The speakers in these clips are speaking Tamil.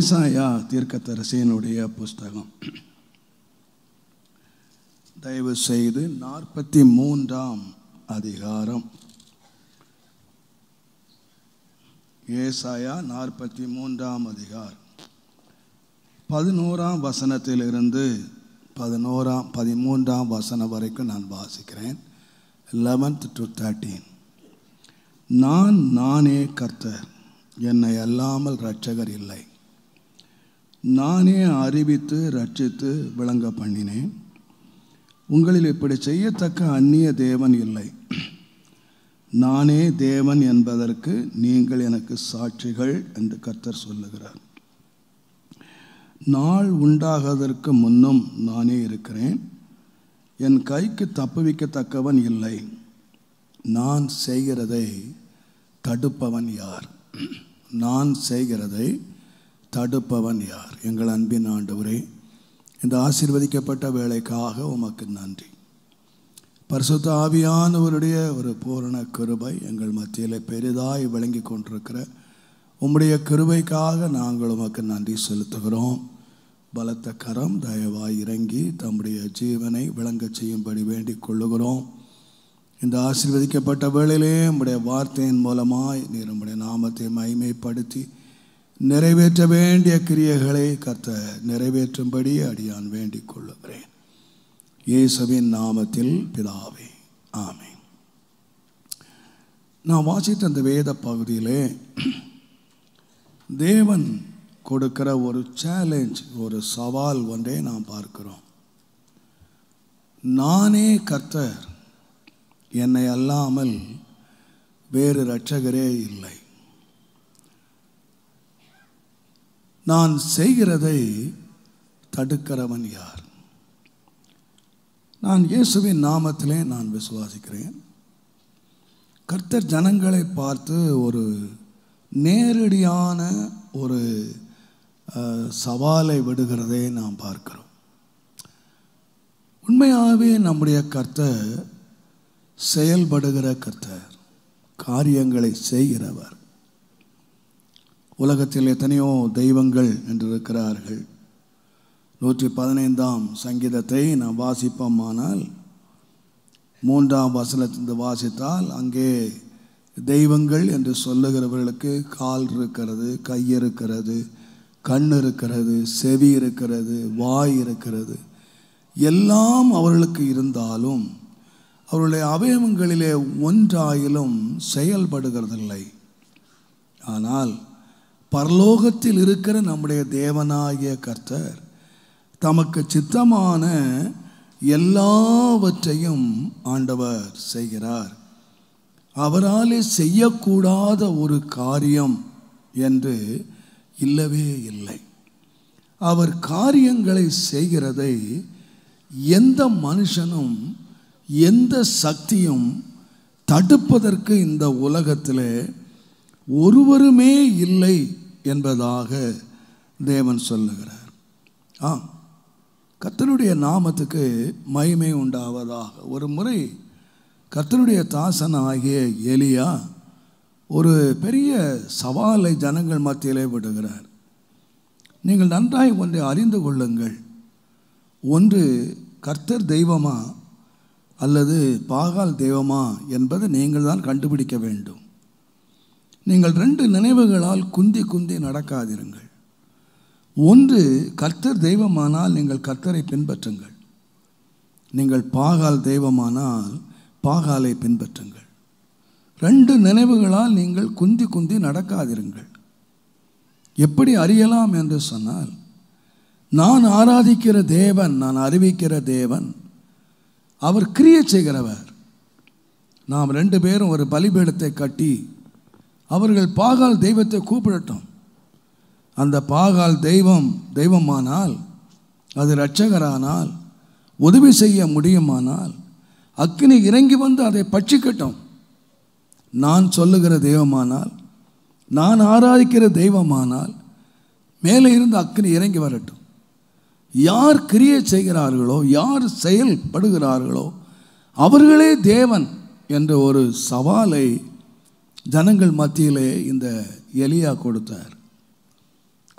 ஏசாயா தீர்க்கத்தரசியனுடைய புஸ்தகம் தயவு செய்து நாற்பத்தி மூன்றாம் அதிகாரம் ஏசாயா நாற்பத்தி மூன்றாம் அதிகாரம் பதினோராம் வசனத்திலிருந்து பதினோராம் பதிமூன்றாம் வசனம் வரைக்கும் நான் வாசிக்கிறேன் லெவன்த் டு தேர்ட்டீன் நான் நானே கர்த்தர் என்னை அல்லாமல் ரட்சகர் இல்லை நானே அறிவித்து ரட்சித்து விளங்க பண்ணினேன் உங்களில் இப்படி செய்யத்தக்க அந்நிய தேவன் இல்லை நானே தேவன் என்பதற்கு நீங்கள் எனக்கு சாட்சிகள் என்று கர்த்தர் சொல்லுகிறார் நாள் உண்டாகதற்கு முன்னும் நானே இருக்கிறேன் என் கைக்கு தப்புவிக்கத்தக்கவன் இல்லை நான் செய்கிறதை தடுப்பவன் யார் நான் செய்கிறதை தடுப்பவன் யார் எங்கள் அன்பின் ஆண்டவரே இந்த ஆசீர்வதிக்கப்பட்ட வேலைக்காக உமக்கு நன்றி பரிசுத்த ஆவியானவருடைய ஒரு பூரண கிருபை எங்கள் மத்தியில் பெரிதாய் விளங்கி கொண்டிருக்கிற உம்முடைய கிருபைக்காக நாங்கள் உமக்கு நன்றி செலுத்துகிறோம் பலத்த கரம் தயவாய் இறங்கி தம்முடைய ஜீவனை விளங்க செய்யும்படி வேண்டிக் கொள்ளுகிறோம் இந்த ஆசீர்வதிக்கப்பட்ட வேளையிலே உம்முடைய வார்த்தையின் மூலமாய் நீர் உம்முடைய நாமத்தை மைமைப்படுத்தி நிறைவேற்ற வேண்டிய கிரியைகளை கத்த நிறைவேற்றும்படி அடியான் வேண்டிக் கொள்ளுகிறேன் இயேசுவின் நாமத்தில் பிதாவே ஆமே நான் வாசித்த அந்த வேத பகுதியிலே தேவன் கொடுக்கிற ஒரு சேலஞ்ச் ஒரு சவால் ஒன்றை நாம் பார்க்கிறோம் நானே கர்த்தர் என்னை அல்லாமல் வேறு இரட்சகரே இல்லை நான் செய்கிறதை தடுக்கிறவன் யார் நான் இயேசுவின் நாமத்திலே நான் விசுவாசிக்கிறேன் கர்த்தர் ஜனங்களை பார்த்து ஒரு நேரடியான ஒரு சவாலை விடுகிறதே நாம் பார்க்கிறோம் உண்மையாகவே நம்முடைய கர்த்தர் செயல்படுகிற கர்த்தர் காரியங்களை செய்கிறவர் உலகத்தில் எத்தனையோ தெய்வங்கள் என்று இருக்கிறார்கள் நூற்றி பதினைந்தாம் சங்கீதத்தை நாம் வாசிப்போமானால் மூன்றாம் வசனத்திலிருந்து வாசித்தால் அங்கே தெய்வங்கள் என்று சொல்லுகிறவர்களுக்கு கால் இருக்கிறது கை இருக்கிறது கண் இருக்கிறது செவி இருக்கிறது வாய் இருக்கிறது எல்லாம் அவர்களுக்கு இருந்தாலும் அவருடைய அவயவங்களிலே ஒன்றாயிலும் செயல்படுகிறதில்லை ஆனால் பரலோகத்தில் இருக்கிற நம்முடைய தேவனாகிய கர்த்தர் தமக்கு சித்தமான எல்லாவற்றையும் ஆண்டவர் செய்கிறார் அவராலே செய்யக்கூடாத ஒரு காரியம் என்று இல்லவே இல்லை அவர் காரியங்களை செய்கிறதை எந்த மனுஷனும் எந்த சக்தியும் தடுப்பதற்கு இந்த உலகத்தில் ஒருவருமே இல்லை என்பதாக தேவன் சொல்லுகிறார் ஆ கத்தருடைய நாமத்துக்கு மகிமை உண்டாவதாக ஒரு முறை கத்தருடைய தாசன் ஆகிய எலியா ஒரு பெரிய சவாலை ஜனங்கள் மத்தியிலே விடுகிறார் நீங்கள் நன்றாய் ஒன்றை அறிந்து கொள்ளுங்கள் ஒன்று கர்த்தர் தெய்வமா அல்லது பாகால் தெய்வமா என்பதை நீங்கள் தான் கண்டுபிடிக்க வேண்டும் நீங்கள் ரெண்டு நினைவுகளால் குந்தி குந்தி நடக்காதிருங்கள் ஒன்று கர்த்தர் தெய்வமானால் நீங்கள் கர்த்தரை பின்பற்றுங்கள் நீங்கள் பாகால் தெய்வமானால் பாகாலை பின்பற்றுங்கள் ரெண்டு நினைவுகளால் நீங்கள் குந்தி குந்தி நடக்காதிருங்கள் எப்படி அறியலாம் என்று சொன்னால் நான் ஆராதிக்கிற தேவன் நான் அறிவிக்கிற தேவன் அவர் கிரியை செய்கிறவர் நாம் ரெண்டு பேரும் ஒரு பலிபீடத்தை கட்டி அவர்கள் பாகால் தெய்வத்தை கூப்பிடட்டும் அந்த பாகால் தெய்வம் தெய்வமானால் அது இரட்சகரானால் உதவி செய்ய முடியுமானால் அக்னி இறங்கி வந்து அதை பட்சிக்கட்டும் நான் சொல்லுகிற தெய்வமானால் நான் ஆராதிக்கிற தெய்வமானால் மேலே இருந்து அக்னி இறங்கி வரட்டும் யார் கிரியை செய்கிறார்களோ யார் செயல்படுகிறார்களோ அவர்களே தேவன் என்ற ஒரு சவாலை ஜனங்கள் மத்தியிலே இந்த எலியா கொடுத்தார்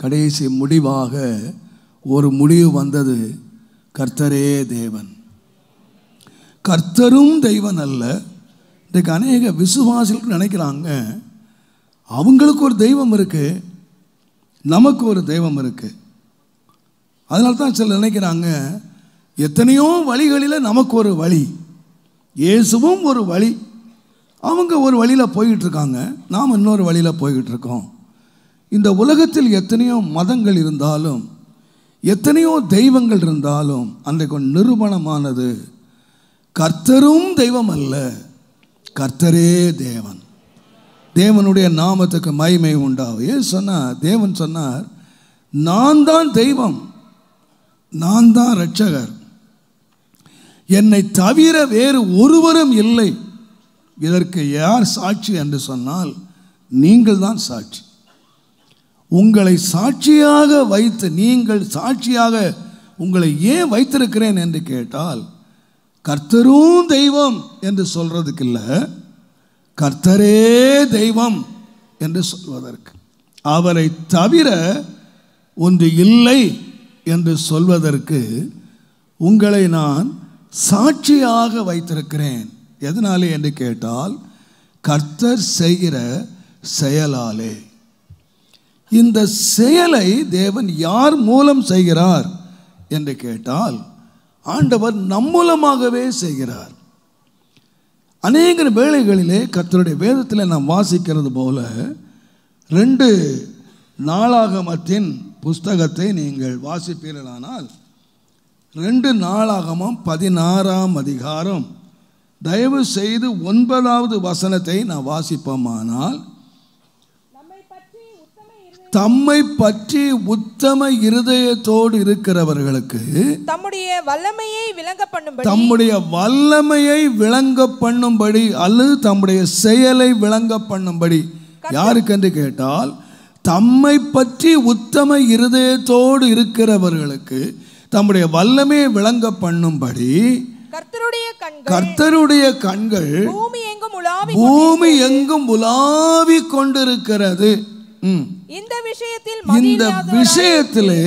கடைசி முடிவாக ஒரு முடிவு வந்தது கர்த்தரே தேவன் கர்த்தரும் தெய்வன் அல்ல இன்றைக்கு அநேக விசுவாசிகளுக்கு நினைக்கிறாங்க அவங்களுக்கு ஒரு தெய்வம் இருக்குது நமக்கு ஒரு தெய்வம் இருக்குது அதனால தான் சிலர் நினைக்கிறாங்க எத்தனையோ வழிகளில் நமக்கு ஒரு வழி இயேசுவும் ஒரு வழி அவங்க ஒரு வழியில் போய்கிட்டுருக்காங்க நாம் இன்னொரு வழியில் போய்கிட்டுருக்கோம் இந்த உலகத்தில் எத்தனையோ மதங்கள் இருந்தாலும் எத்தனையோ தெய்வங்கள் இருந்தாலும் அன்றைக்கு நிறுவனமானது கர்த்தரும் தெய்வம் அல்ல கர்த்தரே தேவன் தேவனுடைய நாமத்துக்கு மய்மை உண்டாகும் ஏன் சொன்னார் தேவன் சொன்னார் நான் தான் தெய்வம் நான் தான் ரட்சகர் என்னை தவிர வேறு ஒருவரும் இல்லை இதற்கு யார் சாட்சி என்று சொன்னால் நீங்கள் தான் சாட்சி உங்களை சாட்சியாக வைத்து நீங்கள் சாட்சியாக உங்களை ஏன் வைத்திருக்கிறேன் என்று கேட்டால் கர்த்தரும் தெய்வம் என்று சொல்கிறதுக்கு இல்லை கர்த்தரே தெய்வம் என்று சொல்வதற்கு அவரை தவிர ஒன்று இல்லை என்று சொல்வதற்கு உங்களை நான் சாட்சியாக வைத்திருக்கிறேன் எதனாலே என்று கேட்டால் கர்த்தர் செய்கிற செயலாலே இந்த செயலை தேவன் யார் மூலம் செய்கிறார் என்று கேட்டால் ஆண்டவர் நம்மூலமாகவே செய்கிறார் அநேக வேளைகளிலே கர்த்தருடைய வேதத்தில் நாம் வாசிக்கிறது போல ரெண்டு நாளாகமத்தின் புஸ்தகத்தை நீங்கள் வாசிப்பீர்களானால் ரெண்டு நாளாகமும் பதினாறாம் அதிகாரம் தயவு செய்து ஒன்பதாவது வசனத்தை நான் வாசிப்போமானால் தம்மை பற்றி உத்தம இருதயத்தோடு இருக்கிறவர்களுக்கு தம்முடைய வல்லமையை விளங்க பண்ணும் தம்முடைய வல்லமையை விளங்க பண்ணும்படி அல்லது தம்முடைய செயலை விளங்க பண்ணும்படி யாருக்கென்று கேட்டால் தம்மை பற்றி உத்தம இருதயத்தோடு இருக்கிறவர்களுக்கு தம்முடைய வல்லமையை விளங்க பண்ணும்படி கர்த்தருடைய கண்கள் கர்த்தருடைய கண்கள் பூமி எங்கும் உலாவி பூமி எங்கும் கொண்டிருக்கிறது இந்த விஷயத்தில் இந்த விஷயத்திலே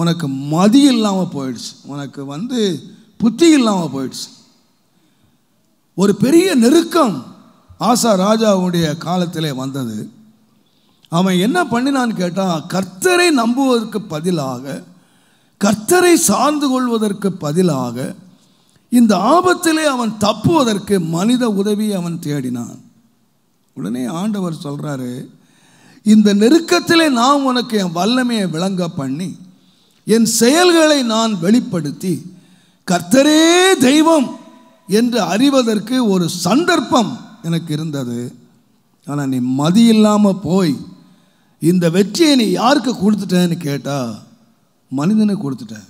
உனக்கு மதி இல்லாம போயிடுச்சு உனக்கு வந்து புத்தி இல்லாமல் போயிடுச்சு ஒரு பெரிய நெருக்கம் ஆசா ராஜாவுடைய காலத்திலே வந்தது அவன் என்ன பண்ணினான்னு கேட்டால் கர்த்தரை நம்புவதற்கு பதிலாக கர்த்தரை சார்ந்து கொள்வதற்கு பதிலாக இந்த ஆபத்திலே அவன் தப்புவதற்கு மனித உதவி அவன் தேடினான் உடனே ஆண்டவர் சொல்கிறாரு இந்த நெருக்கத்திலே நான் உனக்கு என் வல்லமையை விளங்க பண்ணி என் செயல்களை நான் வெளிப்படுத்தி கர்த்தரே தெய்வம் என்று அறிவதற்கு ஒரு சந்தர்ப்பம் எனக்கு இருந்தது ஆனால் நீ மதி இல்லாமல் போய் இந்த வெற்றியை நீ யாருக்கு கொடுத்துட்டேன்னு கேட்டால் மனிதனை கொடுத்துட்டேன்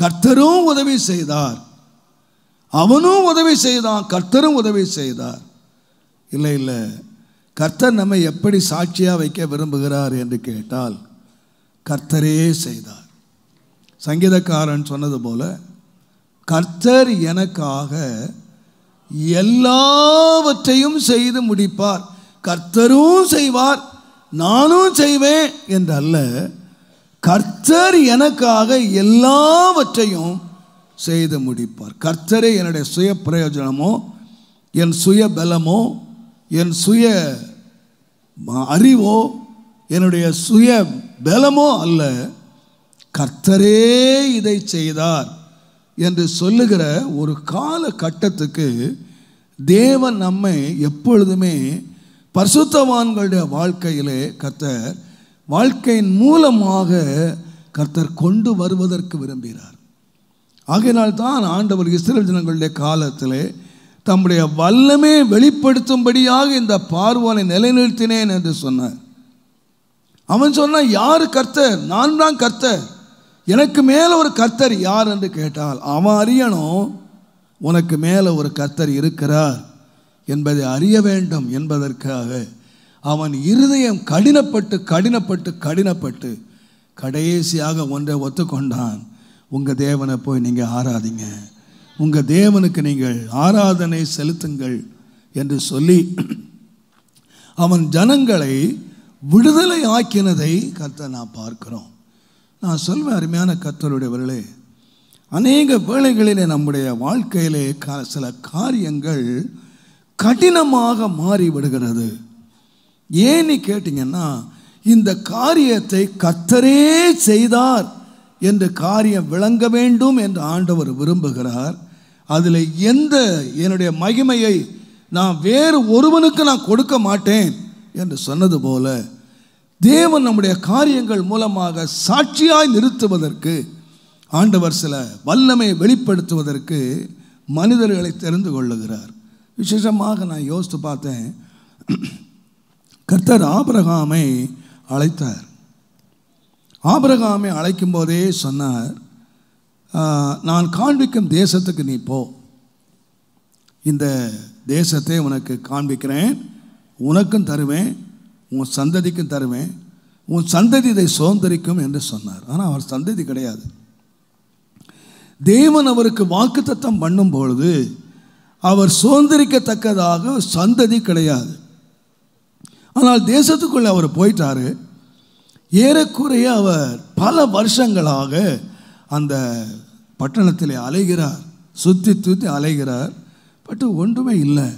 கர்த்தரும் உதவி செய்தார் அவனும் உதவி செய்தான் கர்த்தரும் உதவி செய்தார் இல்லை இல்லை கர்த்தர் நம்மை எப்படி சாட்சியாக வைக்க விரும்புகிறார் என்று கேட்டால் கர்த்தரே செய்தார் சங்கீதக்காரன் சொன்னது போல கர்த்தர் எனக்காக எல்லாவற்றையும் செய்து முடிப்பார் கர்த்தரும் செய்வார் நானும் செய்வேன் என்றல்ல கர்த்தர் எனக்காக எல்லாவற்றையும் செய்து முடிப்பார் கர்த்தரே என்னுடைய சுய பிரயோஜனமோ என் சுய பலமோ என் சுய அறிவோ என்னுடைய சுய பலமோ அல்ல கர்த்தரே இதை செய்தார் என்று சொல்லுகிற ஒரு கால கட்டத்துக்கு தேவன் நம்மை எப்பொழுதுமே பரிசுத்தவான்களுடைய வாழ்க்கையிலே கர்த்தர் வாழ்க்கையின் மூலமாக கர்த்தர் கொண்டு வருவதற்கு விரும்புகிறார் ஆகையினால் தான் ஆண்டவர் இஸ்ரேல் ஜனங்களுடைய காலத்திலே தம்முடைய வல்லமே வெளிப்படுத்தும்படியாக இந்த பார்வனை நிலைநிறுத்தினேன் என்று சொன்னார் அவன் சொன்னான் யார் கர்த்தர் நான் தான் கர்த்தர் எனக்கு மேலே ஒரு கர்த்தர் யார் என்று கேட்டால் அவன் அறியணும் உனக்கு மேலே ஒரு கர்த்தர் இருக்கிறார் என்பதை அறிய வேண்டும் என்பதற்காக அவன் இருதயம் கடினப்பட்டு கடினப்பட்டு கடினப்பட்டு கடைசியாக ஒன்றை ஒத்துக்கொண்டான் உங்கள் தேவனை போய் நீங்கள் ஆராதிங்க உங்கள் தேவனுக்கு நீங்கள் ஆராதனை செலுத்துங்கள் என்று சொல்லி அவன் ஜனங்களை விடுதலை ஆக்கினதை கத்தை நான் பார்க்கிறோம் நான் சொல்வேன் அருமையான கர்த்தருடையவர்களே அநேக வேளைகளிலே நம்முடைய வாழ்க்கையிலே சில காரியங்கள் கடினமாக மாறிவிடுகிறது ஏன்னு கேட்டிங்கன்னா இந்த காரியத்தை கத்தரே செய்தார் என்று காரியம் விளங்க வேண்டும் என்று ஆண்டவர் விரும்புகிறார் அதில் எந்த என்னுடைய மகிமையை நான் வேறு ஒருவனுக்கு நான் கொடுக்க மாட்டேன் என்று சொன்னது போல தேவன் நம்முடைய காரியங்கள் மூலமாக சாட்சியாய் நிறுத்துவதற்கு ஆண்டவர் சில வல்லமை வெளிப்படுத்துவதற்கு மனிதர்களை தெரிந்து கொள்ளுகிறார் விசேஷமாக நான் யோசித்து பார்த்தேன் கர்த்தர் ஆபரகாமை அழைத்தார் ஆபரகாமை அழைக்கும் போதே சொன்னார் நான் காண்பிக்கும் தேசத்துக்கு நீ போ இந்த தேசத்தை உனக்கு காண்பிக்கிறேன் உனக்கும் தருவேன் உன் சந்ததிக்கும் தருவேன் உன் சந்ததி இதை சுதந்திரிக்கும் என்று சொன்னார் ஆனால் அவர் சந்ததி கிடையாது தேவன் அவருக்கு வாக்குத்தத்தம் பண்ணும் பொழுது அவர் சுதந்திரிக்கத்தக்கதாக சந்ததி கிடையாது ஆனால் தேசத்துக்குள்ளே அவர் போயிட்டார் ஏறக்குறைய அவர் பல வருஷங்களாக அந்த பட்டணத்தில் அலைகிறார் சுற்றி தூத்தி அலைகிறார் பட் ஒன்றுமே இல்லை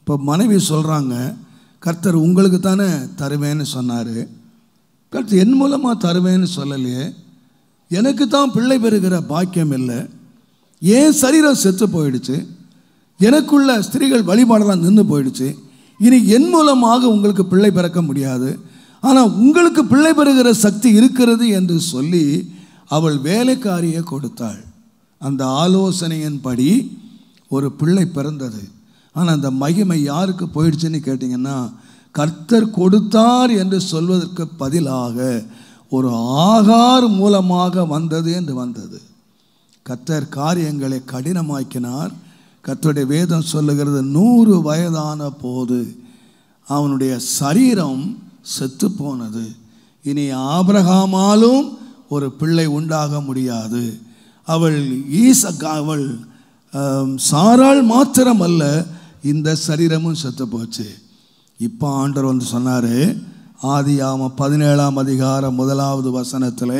இப்போ மனைவி சொல்கிறாங்க கர்த்தர் உங்களுக்கு தானே தருவேன்னு சொன்னார் கர்த்தர் என் மூலமாக தருவேன்னு சொல்லலையே எனக்கு தான் பிள்ளை பெறுகிற பாக்கியம் இல்லை ஏன் சரீரம் செத்து போயிடுச்சு எனக்குள்ள ஸ்திரீகள் வழிபாடெல்லாம் நின்று போயிடுச்சு இனி என் மூலமாக உங்களுக்கு பிள்ளை பிறக்க முடியாது ஆனால் உங்களுக்கு பிள்ளை பெறுகிற சக்தி இருக்கிறது என்று சொல்லி அவள் வேலைக்காரியை கொடுத்தாள் அந்த ஆலோசனையின்படி ஒரு பிள்ளை பிறந்தது ஆனால் அந்த மகிமை யாருக்கு போயிடுச்சுன்னு கேட்டிங்கன்னா கர்த்தர் கொடுத்தார் என்று சொல்வதற்கு பதிலாக ஒரு ஆகார் மூலமாக வந்தது என்று வந்தது கர்த்தர் காரியங்களை கடினமாக்கினார் கத்தோடைய வேதம் சொல்லுகிறது நூறு வயதான போது அவனுடைய சரீரம் செத்து போனது இனி ஆபரகாமாலும் ஒரு பிள்ளை உண்டாக முடியாது அவள் ஈச அவள் சாரால் மாத்திரம் அல்ல இந்த சரீரமும் செத்து போச்சு இப்போ ஆண்டர் வந்து சொன்னார் ஆதி ஆம பதினேழாம் அதிகாரம் முதலாவது வசனத்தில்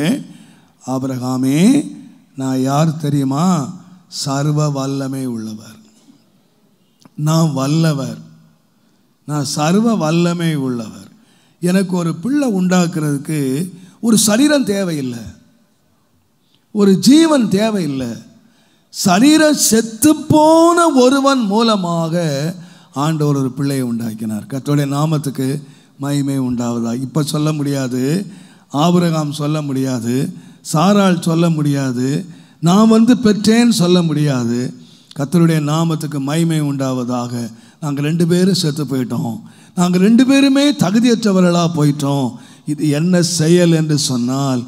ஆபரகாமே நான் யார் தெரியுமா சர்வ வல்லமை உள்ளவர் நான் வல்லவர் நான் சர்வ வல்லமை உள்ளவர் எனக்கு ஒரு பிள்ளை உண்டாக்குறதுக்கு ஒரு சரீரம் தேவையில்லை ஒரு ஜீவன் தேவையில்லை சரீர செத்துப்போன ஒருவன் மூலமாக ஆண்டவர் ஒரு பிள்ளையை உண்டாக்கினார் கத்தோடைய நாமத்துக்கு மகிமை உண்டாவதா இப்போ சொல்ல முடியாது ஆபரகாம் சொல்ல முடியாது சாரால் சொல்ல முடியாது நான் வந்து பெற்றேன்னு சொல்ல முடியாது கத்தருடைய நாமத்துக்கு மைமை உண்டாவதாக நாங்கள் ரெண்டு பேரும் செத்து போயிட்டோம் நாங்கள் ரெண்டு பேருமே தகுதியற்றவர்களாக போயிட்டோம் இது என்ன செயல் என்று சொன்னால்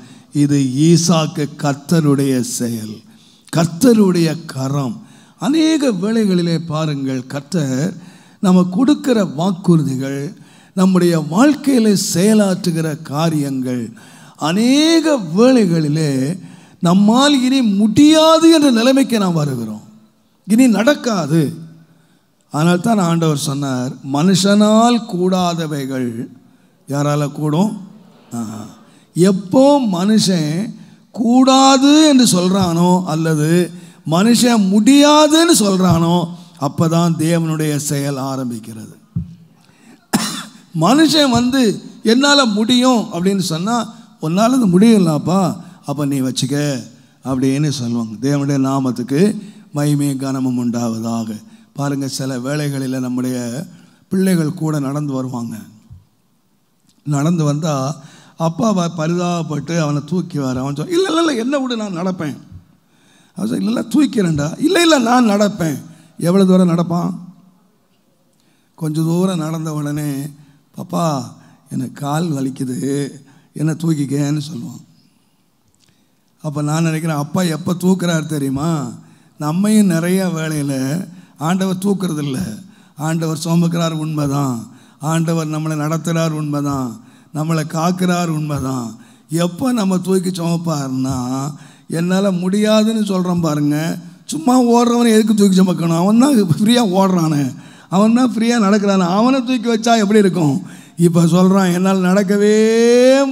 இது ஈசாக்கு கர்த்தருடைய செயல் கர்த்தருடைய கரம் அநேக வேளைகளிலே பாருங்கள் கர்த்தர் நம்ம கொடுக்கிற வாக்குறுதிகள் நம்முடைய வாழ்க்கையில் செயலாற்றுகிற காரியங்கள் அநேக வேளைகளிலே நம்மால் இனி முடியாது என்ற நிலைமைக்கு நாம் வருகிறோம் இனி நடக்காது அதனால் தான் ஆண்டவர் சொன்னார் மனுஷனால் கூடாதவைகள் யாரால் கூடும் எப்போ மனுஷன் கூடாது என்று சொல்கிறானோ அல்லது மனுஷன் முடியாதுன்னு சொல்கிறானோ அப்போ தான் தேவனுடைய செயல் ஆரம்பிக்கிறது மனுஷன் வந்து என்னால் முடியும் அப்படின்னு சொன்னால் உன்னால் அது முடியலாப்பா அப்போ நீ வச்சுக்க அப்படின்னு சொல்லுவாங்க தேவனுடைய நாமத்துக்கு மகிமையும் கனமும் உண்டாவதாக பாருங்கள் சில வேலைகளில் நம்முடைய பிள்ளைகள் கூட நடந்து வருவாங்க நடந்து வந்தால் அப்பாவை பரிதாபப்பட்டு அவனை தூக்கி வர அவன் சொல் இல்லை இல்லை என்ன விடு நான் நடப்பேன் அவன் சொல் இல்லை தூக்கிறேன்டா இல்லை இல்லை நான் நடப்பேன் எவ்வளோ தூரம் நடப்பான் கொஞ்சம் தூரம் நடந்த உடனே பாப்பா எனக்கு கால் வலிக்குது என்னை தூக்கிக்கேன்னு சொல்லுவான் அப்போ நான் நினைக்கிறேன் அப்பா எப்போ தூக்குறாரு தெரியுமா நம்மையும் நிறைய வேலையில் ஆண்டவர் தூக்கிறதில்ல ஆண்டவர் சுமக்கிறார் உண்மைதான் ஆண்டவர் நம்மளை நடத்துகிறார் உண்மைதான் நம்மளை காக்கிறார் உண்மைதான் எப்போ நம்ம தூக்கி சுமப்பாருன்னா என்னால் முடியாதுன்னு சொல்கிறோம் பாருங்கள் சும்மா ஓடுறவனை எதுக்கு தூக்கி சுமக்கணும் அவன் தான் ஃப்ரீயாக ஓடுறானே அவன் தான் ஃப்ரீயாக நடக்கிறானே அவனை தூக்கி வச்சா எப்படி இருக்கும் இப்போ சொல்கிறான் என்னால் நடக்கவே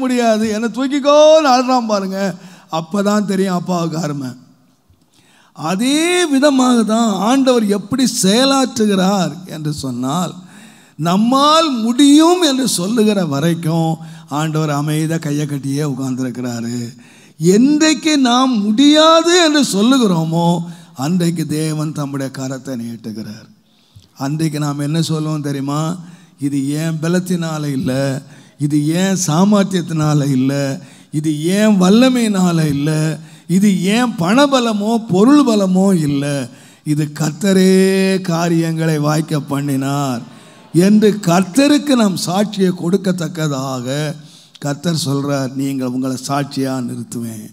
முடியாது என்னை தூக்கிக்கோன்னு ஆடுறான் பாருங்கள் அப்போ தான் தெரியும் அப்பாவுக்கு அருமை அதே விதமாக தான் ஆண்டவர் எப்படி செயலாற்றுகிறார் என்று சொன்னால் நம்மால் முடியும் என்று சொல்லுகிற வரைக்கும் ஆண்டவர் அமைத கையை கட்டியே உட்கார்ந்துருக்கிறாரு என்றைக்கு நாம் முடியாது என்று சொல்லுகிறோமோ அன்றைக்கு தேவன் தம்முடைய கரத்தை நீட்டுகிறார் அன்றைக்கு நாம் என்ன சொல்லுவோம் தெரியுமா இது ஏன் பலத்தினால இல்லை இது ஏன் சாமர்த்தியத்தினால இல்லை இது ஏன் வல்லமையினால் இல்லை இது ஏன் பணபலமோ பொருள் பலமோ இல்லை இது கர்த்தரே காரியங்களை வாய்க்க பண்ணினார் என்று கர்த்தருக்கு நாம் சாட்சியை கொடுக்கத்தக்கதாக கர்த்தர் சொல்கிறார் நீங்கள் உங்களை சாட்சியாக நிறுத்துவேன்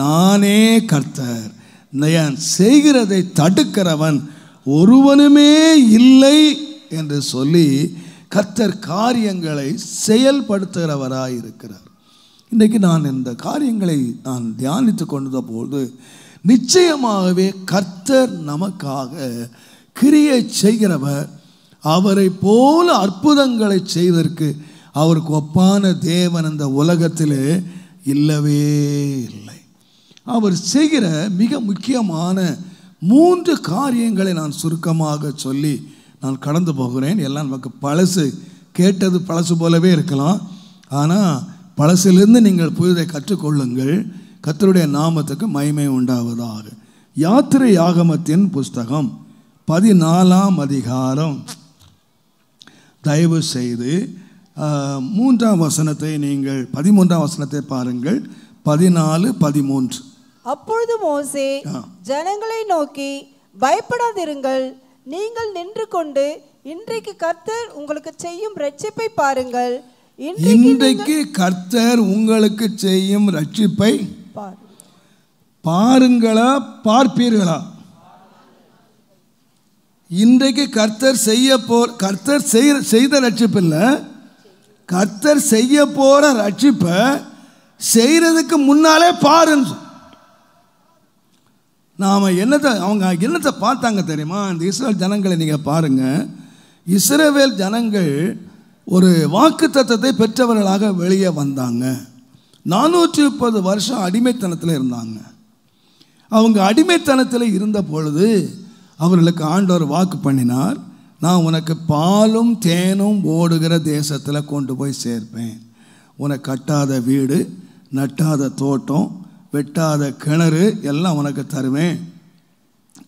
நானே கர்த்தர் நான் செய்கிறதை தடுக்கிறவன் ஒருவனுமே இல்லை என்று சொல்லி கர்த்தர் காரியங்களை செயல்படுத்துகிறவராக இருக்கிறார் இன்றைக்கு நான் இந்த காரியங்களை நான் தியானித்து கொண்ட போது நிச்சயமாகவே கர்த்தர் நமக்காக கிரியை செய்கிறவர் அவரை போல அற்புதங்களை செய்வதற்கு அவருக்கு ஒப்பான தேவன் அந்த உலகத்தில் இல்லவே இல்லை அவர் செய்கிற மிக முக்கியமான மூன்று காரியங்களை நான் சுருக்கமாக சொல்லி நான் கடந்து போகிறேன் எல்லாம் நமக்கு பழசு கேட்டது பழசு போலவே இருக்கலாம் ஆனால் பழசிலிருந்து நீங்கள் புதிதை கற்றுக்கொள்ளுங்கள் கத்தருடைய நாமத்துக்கு மகிமை உண்டாவதாக யாத்திரை யாகமத்தின் புஸ்தகம் பதினாலாம் அதிகாரம் தயவு செய்து மூன்றாம் வசனத்தை நீங்கள் பதிமூன்றாம் வசனத்தை பாருங்கள் பதினாலு பதிமூன்று அப்பொழுது மோசே ஜனங்களை நோக்கி பயப்படாதிருங்கள் நீங்கள் நின்று கொண்டு இன்றைக்கு கர்த்தர் உங்களுக்கு செய்யும் ரட்சிப்பை பாருங்கள் இன்றைக்கு கர்த்தர் உங்களுக்கு செய்யும் ரட்சிப்பை பாருங்களா பார்ப்பீர்களா இன்றைக்கு கர்த்தர் செய்ய போ கர்த்தர் செய்த ரட்சிப்பு இல்லை கர்த்தர் செய்ய போற ரட்சிப்பை செய்யறதுக்கு முன்னாலே பாருன்னு நாம் என்னத்தை அவங்க என்னத்தை பார்த்தாங்க தெரியுமா இந்த இஸ்ரேல் ஜனங்களை நீங்கள் பாருங்கள் இஸ்ரேவேல் ஜனங்கள் ஒரு வாக்கு தத்தத்தை பெற்றவர்களாக வெளியே வந்தாங்க நானூற்றி முப்பது வருஷம் அடிமைத்தனத்தில் இருந்தாங்க அவங்க அடிமைத்தனத்தில் இருந்த பொழுது அவர்களுக்கு ஆண்டவர் வாக்கு பண்ணினார் நான் உனக்கு பாலும் தேனும் ஓடுகிற தேசத்தில் கொண்டு போய் சேர்ப்பேன் உனக்கு கட்டாத வீடு நட்டாத தோட்டம் வெட்டாத கிணறு எல்லாம் உனக்கு தருவேன்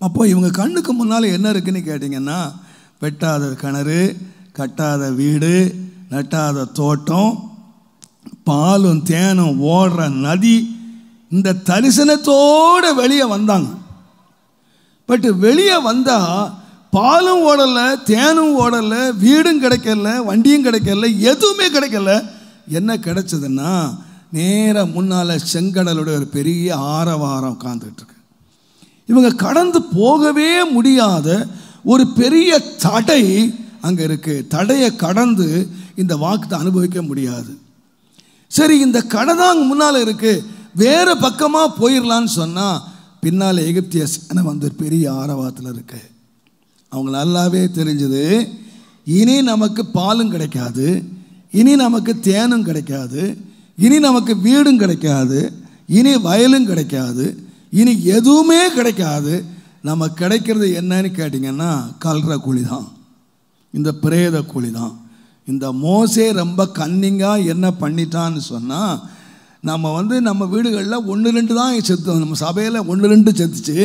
அப்போ இவங்க கண்ணுக்கு முன்னால் என்ன இருக்குன்னு கேட்டிங்கன்னா வெட்டாத கிணறு கட்டாத வீடு நட்டாத தோட்டம் பாலும் தேனும் ஓடுற நதி இந்த தரிசனத்தோடு வெளியே வந்தாங்க பட் வெளியே வந்தால் பாலும் ஓடலை தேனும் ஓடலை வீடும் கிடைக்கல வண்டியும் கிடைக்கல எதுவுமே கிடைக்கல என்ன கிடைச்சதுன்னா நேராக முன்னால் செங்கடலுடைய ஒரு பெரிய ஆரவாரம் உட்காந்துட்டுருக்கு இவங்க கடந்து போகவே முடியாத ஒரு பெரிய தடை அங்கே இருக்குது தடையை கடந்து இந்த வாக்கு அனுபவிக்க முடியாது சரி இந்த கடை தான் அங்கே முன்னால் இருக்குது வேறு பக்கமாக போயிடலான்னு சொன்னால் பின்னால் எகிப்தியஸ் சேனை வந்து பெரிய ஆரவாரத்தில் இருக்கு அவங்க நல்லாவே தெரிஞ்சது இனி நமக்கு பாலும் கிடைக்காது இனி நமக்கு தேனும் கிடைக்காது இனி நமக்கு வீடும் கிடைக்காது இனி வயலும் கிடைக்காது இனி எதுவுமே கிடைக்காது நம்ம கிடைக்கிறது என்னன்னு கேட்டிங்கன்னா கல்ற கூலி தான் இந்த பிரேத கூலி தான் இந்த மோசே ரொம்ப கன்னிங்காக என்ன பண்ணிட்டான்னு சொன்னால் நம்ம வந்து நம்ம வீடுகளில் ஒன்று ரெண்டு தான் செத்து நம்ம சபையில் ஒன்று ரெண்டு செத்துச்சு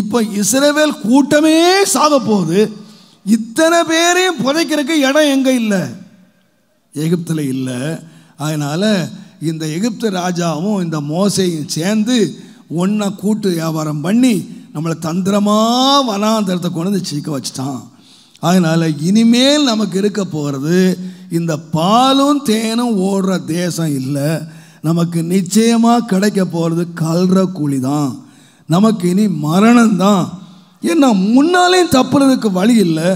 இப்போ இஸ்ரேவேல் கூட்டமே சாக போகுது இத்தனை பேரையும் புதைக்கிறதுக்கு இடம் எங்கே இல்லை எகிப்தில் இல்லை அதனால் இந்த எகிப்து ராஜாவும் இந்த மோசையும் சேர்ந்து ஒன்றா கூட்டு வியாபாரம் பண்ணி நம்மளை தந்திரமாக வனாந்திரத்தை கொண்டு வந்து சீக்க வச்சுட்டான் அதனால் இனிமேல் நமக்கு இருக்க போகிறது இந்த பாலும் தேனும் ஓடுற தேசம் இல்லை நமக்கு நிச்சயமாக கிடைக்க போகிறது கல்ற கூலி தான் நமக்கு இனி மரணம்தான் ஏன்னா முன்னாலேயும் தப்புறதுக்கு வழி இல்லை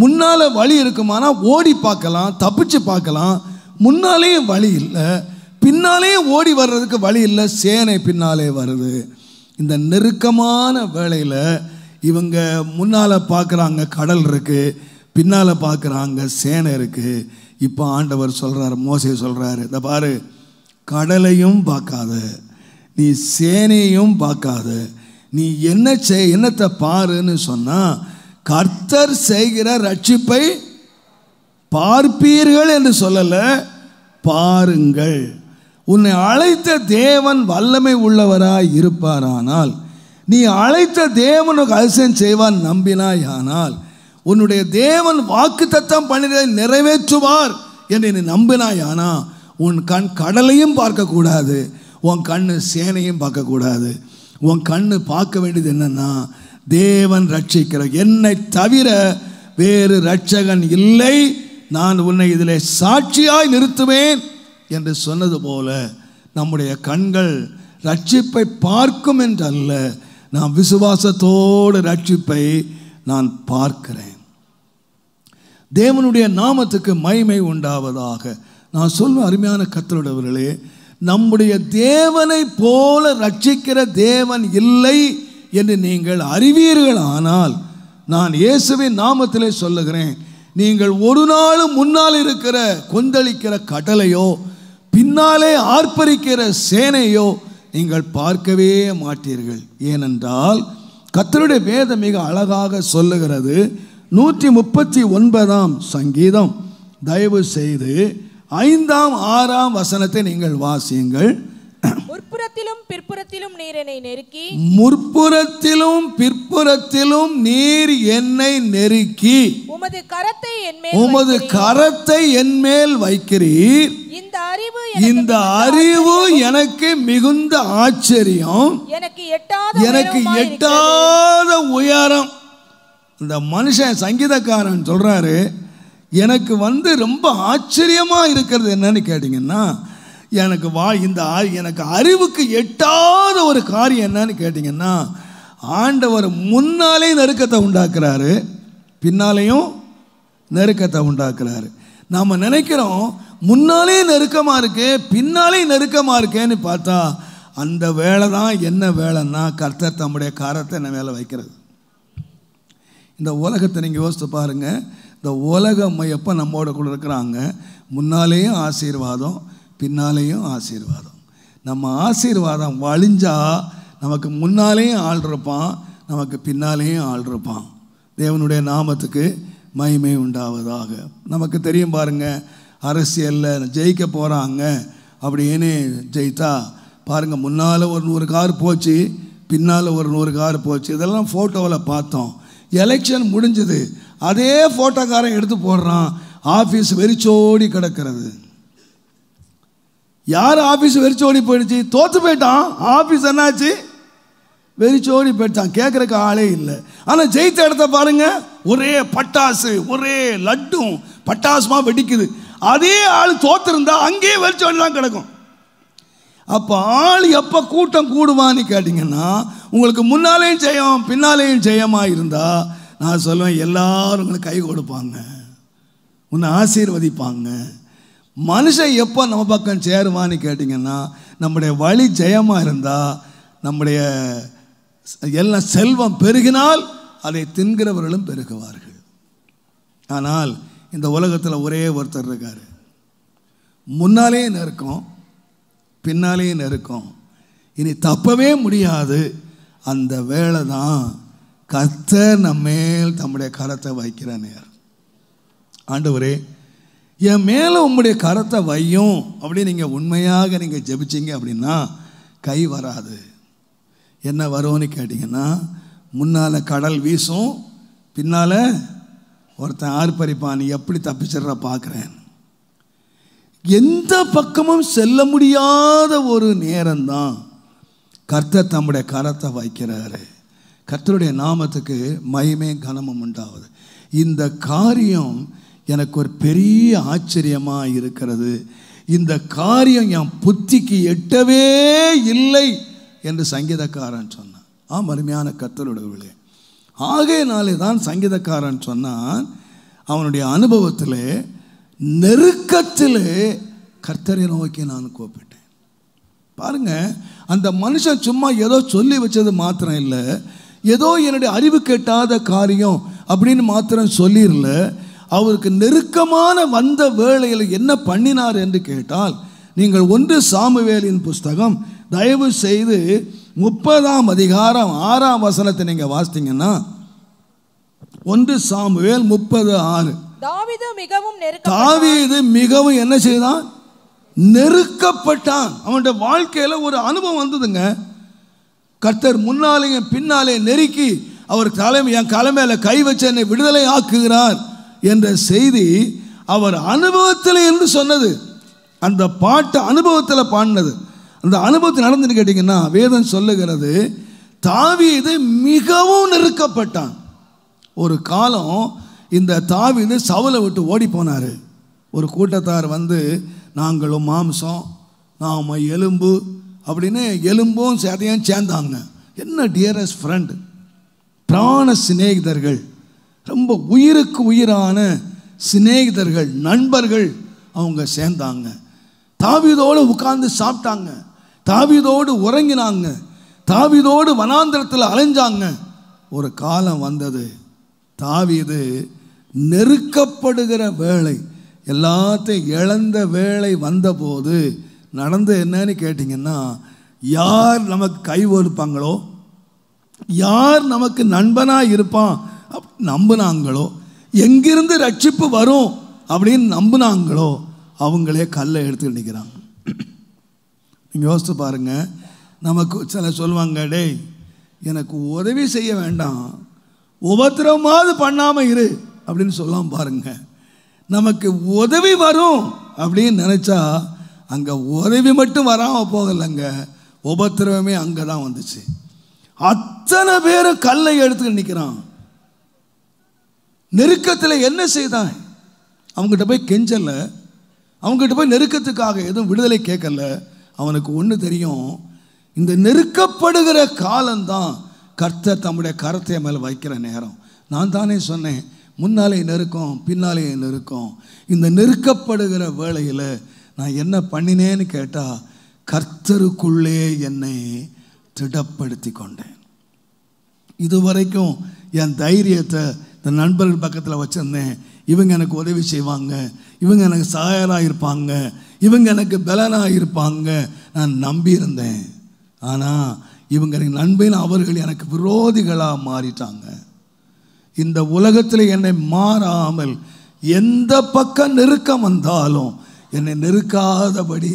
முன்னால் வழி இருக்குமானா ஓடி பார்க்கலாம் தப்பிச்சு பார்க்கலாம் முன்னாலேயும் வழி இல்லை பின்னாலேயும் ஓடி வர்றதுக்கு வழி இல்லை சேனை பின்னாலே வருது இந்த நெருக்கமான வேலையில் இவங்க முன்னால் பார்க்குறாங்க கடல் இருக்குது பின்னால் பார்க்குறாங்க சேனை இருக்குது இப்போ ஆண்டவர் சொல்கிறார் மோசை சொல்கிறாரு இந்த பாரு கடலையும் பார்க்காத நீ சேனையும் பார்க்காத நீ என்ன செய் என்னத்தை பாருன்னு சொன்னால் கர்த்தர் செய்கிற ரட்சிப்பை பார்ப்பீர்கள் என்று சொல்லலை பாருங்கள் உன்னை அழைத்த தேவன் வல்லமை உள்ளவராய் இருப்பாரானால் நீ அழைத்த தேவனுக்கு அதிசயம் செய்வான் நம்பினாய் ஆனால் உன்னுடைய தேவன் வாக்கு தத்தம் பணிகளை நிறைவேற்றுவார் என்று நீ நம்பினாய் ஆனா உன் கண் கடலையும் பார்க்கக்கூடாது உன் கண் சேனையும் பார்க்கக்கூடாது உன் கண்ணு பார்க்க வேண்டியது என்னென்னா தேவன் ரட்சிக்கிற என்னை தவிர வேறு ரட்சகன் இல்லை நான் உன்னை இதில் சாட்சியாய் நிறுத்துவேன் என்று சொன்னது போல நம்முடைய கண்கள் ரட்சிப்பை பார்க்கும் என்றல்ல நான் விசுவாசத்தோடு ரட்சிப்பை நான் பார்க்கிறேன் தேவனுடைய நாமத்துக்கு மய்மை உண்டாவதாக நான் சொல்லும் அருமையான கத்தருடவர்களே நம்முடைய தேவனை போல ரட்சிக்கிற தேவன் இல்லை என்று நீங்கள் அறிவீர்கள் ஆனால் நான் இயேசுவின் நாமத்திலே சொல்லுகிறேன் நீங்கள் ஒரு நாளும் முன்னால் இருக்கிற கொந்தளிக்கிற கடலையோ பின்னாலே ஆர்ப்பரிக்கிற சேனையோ நீங்கள் பார்க்கவே மாட்டீர்கள் ஏனென்றால் கத்தருடைய வேதம் மிக அழகாக சொல்லுகிறது நூற்றி முப்பத்தி ஒன்பதாம் சங்கீதம் தயவு செய்து ஐந்தாம் ஆறாம் வசனத்தை நீங்கள் வாசியுங்கள் முற்புறத்திலும் பிற்புறத்திலும் நீர் என்னை நெருக்கி முற்புறத்திலும் பிற்புறத்திலும் நீர் என்னை நெருக்கி உமது கரத்தை என்மேல் உமது கரத்தை என்மேல் வைக்கிறீர் இந்த அறிவு இந்த அறிவு எனக்கு மிகுந்த ஆச்சரியம் எனக்கு எட்டாத எனக்கு எட்டாத உயரம் இந்த மனுஷன் சங்கீதக்காரன் சொல்றாரு எனக்கு வந்து ரொம்ப ஆச்சரியமா இருக்கிறது என்னன்னு கேட்டீங்கன்னா எனக்கு வா இந்த எனக்கு அறிவுக்கு எட்டாத ஒரு காரியம் என்னன்னு கேட்டிங்கன்னா ஆண்டவர் முன்னாலே நெருக்கத்தை உண்டாக்குறாரு பின்னாலேயும் நெருக்கத்தை உண்டாக்குறாரு நாம் நினைக்கிறோம் முன்னாலே நெருக்கமாக இருக்கே பின்னாலே நெருக்கமாக இருக்கேன்னு பார்த்தா அந்த வேலை தான் என்ன வேலைன்னா கர்த்தர் தம்முடைய காரத்தை என்ன வேலை வைக்கிறது இந்த உலகத்தை நீங்கள் யோசித்து பாருங்கள் இந்த உலகம் எப்போ நம்மோட கூட இருக்கிறாங்க முன்னாலேயும் ஆசீர்வாதம் பின்னாலேயும் ஆசீர்வாதம் நம்ம ஆசீர்வாதம் வழிஞ்சால் நமக்கு முன்னாலேயும் ஆள் இருப்பான் நமக்கு பின்னாலேயும் ஆள் இருப்பான் தேவனுடைய நாமத்துக்கு மகிமை உண்டாவதாக நமக்கு தெரியும் பாருங்கள் அரசியலில் ஜெயிக்க போகிறாங்க அப்படின்னு ஜெயித்தா பாருங்கள் முன்னால் ஒரு நூறு கார் போச்சு பின்னால் ஒரு நூறு கார் போச்சு இதெல்லாம் ஃபோட்டோவில் பார்த்தோம் எலெக்ஷன் முடிஞ்சது அதே ஃபோட்டோக்காரன் எடுத்து போடுறான் ஆஃபீஸ் வெறிச்சோடி கிடக்கிறது யார் ஆஃபீஸ் வெறிச்சோடி போயிடுச்சு தோற்று போயிட்டான் ஆஃபீஸ் என்னாச்சு வெறிச்சோடி போயிட்டான் கேட்குறக்கு ஆளே இல்லை ஆனால் ஜெயித்த இடத்த பாருங்க ஒரே பட்டாசு ஒரே லட்டும் பட்டாசுமா வெடிக்குது அதே ஆள் தோத்துருந்தா அங்கேயே வெறிச்சோடிலாம் கிடக்கும் அப்போ ஆள் எப்போ கூட்டம் கூடுவான்னு கேட்டிங்கன்னா உங்களுக்கு முன்னாலேயும் ஜெயம் பின்னாலேயும் ஜெயமாக இருந்தால் நான் சொல்லுவேன் எல்லாரும் உங்களுக்கு கை கொடுப்பாங்க உன்னை ஆசீர்வதிப்பாங்க மனுஷன் எப்போ நம்ம பக்கம் சேருவான்னு கேட்டிங்கன்னா நம்முடைய வழி ஜெயமாக இருந்தால் நம்முடைய எல்லாம் செல்வம் பெருகினால் அதை தின்கிறவர்களும் பெருகுவார்கள் ஆனால் இந்த உலகத்தில் ஒரே ஒருத்தர் இருக்கார் முன்னாலேயும் நெருக்கம் பின்னாலே நெருக்கம் இனி தப்பவே முடியாது அந்த வேலை தான் கத்த நம்மேல் தம்முடைய கரத்தை வைக்கிற நேரம் ஆண்டவரே என் மேலே உங்களுடைய கரத்தை வையும் அப்படின்னு நீங்கள் உண்மையாக நீங்கள் ஜெபிச்சிங்க அப்படின்னா கை வராது என்ன வரும்னு கேட்டிங்கன்னா முன்னால் கடல் வீசும் பின்னால் ஒருத்தன் ஆர்ப்பரிப்பான் எப்படி தப்பிச்சிட்ற பார்க்குறேன் எந்த பக்கமும் செல்ல முடியாத ஒரு நேரம்தான் கர்த்தர் தம்முடைய கரத்தை வைக்கிறாரு கர்த்தருடைய நாமத்துக்கு மயமே கனமும் உண்டாவது இந்த காரியம் எனக்கு ஒரு பெரிய ஆச்சரியமாக இருக்கிறது இந்த காரியம் என் புத்திக்கு எட்டவே இல்லை என்று சங்கீதக்காரன் சொன்னான் ஆம் அருமையான கத்தலுடவிலே ஆகையினாலே தான் சங்கீதக்காரன் சொன்னான் அவனுடைய அனுபவத்தில் நெருக்கத்தில் கர்த்தரை நோக்கி நான் கூப்பிட்டேன் பாருங்க அந்த மனுஷன் சும்மா ஏதோ சொல்லி வச்சது மாத்திரம் இல்லை ஏதோ என்னுடைய அறிவு கெட்டாத காரியம் அப்படின்னு மாத்திரம் சொல்லிடல அவருக்கு நெருக்கமான வந்த வேளையில் என்ன பண்ணினார் என்று கேட்டால் நீங்கள் ஒன்று சாமுவேலின் புஸ்தகம் தயவு செய்து முப்பதாம் அதிகாரம் ஆறாம் வசனத்தை நீங்கள் வாசித்தீங்கன்னா ஒன்று சாமுவேல் முப்பது ஆறு தாவிது மிகவும் மிகவும் என்ன செய்தான் நெருக்கப்பட்டான் அவனுடைய வாழ்க்கையில் ஒரு அனுபவம் வந்ததுங்க கர்த்தர் முன்னாலேயும் பின்னாலே நெருக்கி அவர் தலைமை என் தலைமையில் கை வச்சு என்னை விடுதலை ஆக்குகிறார் என்ற செய்தி அவர் அனுபவத்தில் என்று சொன்னது அந்த பாட்டு அனுபவத்தில் பாடினது அந்த அனுபவத்தில் நடந்துன்னு கேட்டிங்கன்னா வேதம் சொல்லுகிறது தாவீது மிகவும் நெருக்கப்பட்டான் ஒரு காலம் இந்த தாவீது சவலை விட்டு ஓடி போனார் ஒரு கூட்டத்தார் வந்து நாங்களும் மாம்சம் நாம் எலும்பு அப்படின்னு எலும்பும் சேதையும் சேர்ந்தாங்க என்ன டியரஸ்ட் ஃப்ரெண்டு பிராண சிநேகிதர்கள் ரொம்ப உயிருக்கு உயிரான சிநேகிதர்கள் நண்பர்கள் அவங்க சேர்ந்தாங்க தாவிதோடு உட்கார்ந்து சாப்பிட்டாங்க தாவிதோடு உறங்கினாங்க தாவிதோடு வனாந்திரத்தில் அலைஞ்சாங்க ஒரு காலம் வந்தது தாவிது நெருக்கப்படுகிற வேலை எல்லாத்தையும் இழந்த வேலை வந்தபோது நடந்து என்னன்னு கேட்டிங்கன்னா யார் நமக்கு கை ஒழுப்பாங்களோ யார் நமக்கு நண்பனாக இருப்பான் நம்பினாங்களோ எங்கிருந்து ரட்சிப்பு வரும் அப்படின்னு நம்பினாங்களோ அவங்களே கல்லை எடுத்துக்கிட்டு நிற்கிறாங்க நீங்கள் யோசித்து பாருங்கள் நமக்கு சில சொல்லுவாங்க டேய் எனக்கு உதவி செய்ய வேண்டாம் உபத்திரமாவது பண்ணாமல் இரு அப்படின்னு சொல்லாமல் பாருங்கள் நமக்கு உதவி வரும் அப்படின்னு நினச்சா அங்கே உதவி மட்டும் வராமல் போகலைங்க உபத்திரவமே அங்கே தான் வந்துச்சு அத்தனை பேரும் கல்லை எடுத்துக்கிட்டு நிற்கிறான் நெருக்கத்தில் என்ன செய்தான் அவங்ககிட்ட போய் கெஞ்சல்ல அவங்ககிட்ட போய் நெருக்கத்துக்காக எதுவும் விடுதலை கேட்கல அவனுக்கு ஒன்று தெரியும் இந்த நெருக்கப்படுகிற காலம்தான் கர்த்தர் தம்முடைய கரத்தை மேலே வைக்கிற நேரம் நான் தானே சொன்னேன் முன்னாலே நெருக்கம் பின்னாலே நெருக்கம் இந்த நெருக்கப்படுகிற வேளையில் நான் என்ன பண்ணினேன்னு கேட்டால் கர்த்தருக்குள்ளே என்னை திடப்படுத்தி கொண்டேன் இதுவரைக்கும் என் தைரியத்தை இந்த நண்பர்கள் பக்கத்தில் வச்சுருந்தேன் இவங்க எனக்கு உதவி செய்வாங்க இவங்க எனக்கு சாயலாக இருப்பாங்க இவங்க எனக்கு பலனாக இருப்பாங்க நான் நம்பியிருந்தேன் ஆனால் இவங்க எனக்கு நண்பன் அவர்கள் எனக்கு விரோதிகளாக மாறிட்டாங்க இந்த உலகத்தில் என்னை மாறாமல் எந்த பக்கம் நெருக்கம் வந்தாலும் என்னை நெருக்காதபடி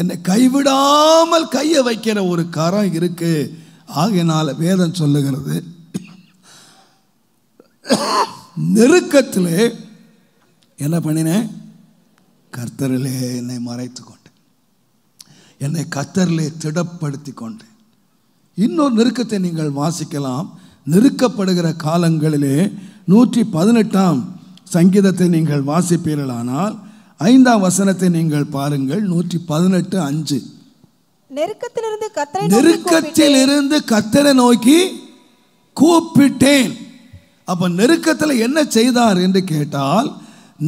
என்னை கைவிடாமல் கையை வைக்கிற ஒரு கரம் இருக்குது ஆகையினால் வேதம் சொல்லுகிறது நெருக்கத்தில் என்ன பண்ணினேன் கர்த்தரிலே என்னை மறைத்து கொண்டு என்னை கர்த்தரிலே திடப்படுத்தி கொண்டு இன்னொரு நெருக்கத்தை நீங்கள் வாசிக்கலாம் நெருக்கப்படுகிற காலங்களிலே நூற்றி பதினெட்டாம் சங்கீதத்தை நீங்கள் வாசிப்பீர்களானால் ஐந்தாம் வசனத்தை நீங்கள் பாருங்கள் நூற்றி பதினெட்டு அஞ்சு நெருக்கத்திலிருந்து கத்தரை நெருக்கத்திலிருந்து கத்தரை நோக்கி கூப்பிட்டேன் அப்போ நெருக்கத்தில் என்ன செய்தார் என்று கேட்டால்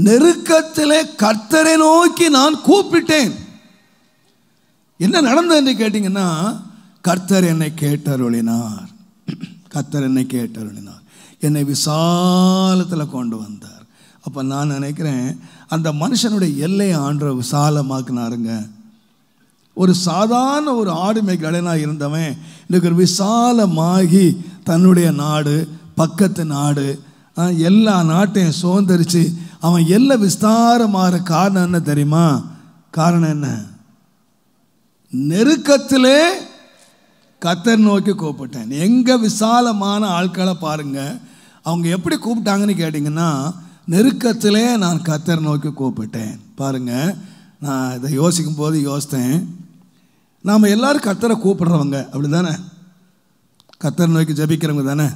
நெருக்கத்திலே கர்த்தரை நோக்கி நான் கூப்பிட்டேன் என்ன நடந்தது என்று கேட்டிங்கன்னா கர்த்தர் என்னை கேட்டருளினார் கர்த்தர் என்னை கேட்டருளினார் என்னை விசாலத்தில் கொண்டு வந்தார் அப்போ நான் நினைக்கிறேன் அந்த மனுஷனுடைய எல்லை ஆண்ட விசாலமாக்குனாருங்க ஒரு சாதாரண ஒரு ஆடு மேய்க்கலைனா இருந்தவன் இன்னைக்கு ஒரு விசாலமாகி தன்னுடைய நாடு பக்கத்து நாடு எல்லா நாட்டையும் சுதந்திரிச்சு அவன் எல்லாம் விஸ்தாரமாக காரணம் என்ன தெரியுமா காரணம் என்ன நெருக்கத்திலே கத்தர் நோக்கி கூப்பிட்டேன் எங்கே விசாலமான ஆட்களை பாருங்கள் அவங்க எப்படி கூப்பிட்டாங்கன்னு கேட்டிங்கன்னா நெருக்கத்திலே நான் கத்தர் நோக்கி கூப்பிட்டேன் பாருங்கள் நான் இதை யோசிக்கும் போது யோசித்தேன் நாம் எல்லோரும் கத்தரை கூப்பிடுறவங்க அப்படி தானே கத்தர் நோக்கி ஜபிக்கிறவங்க தானே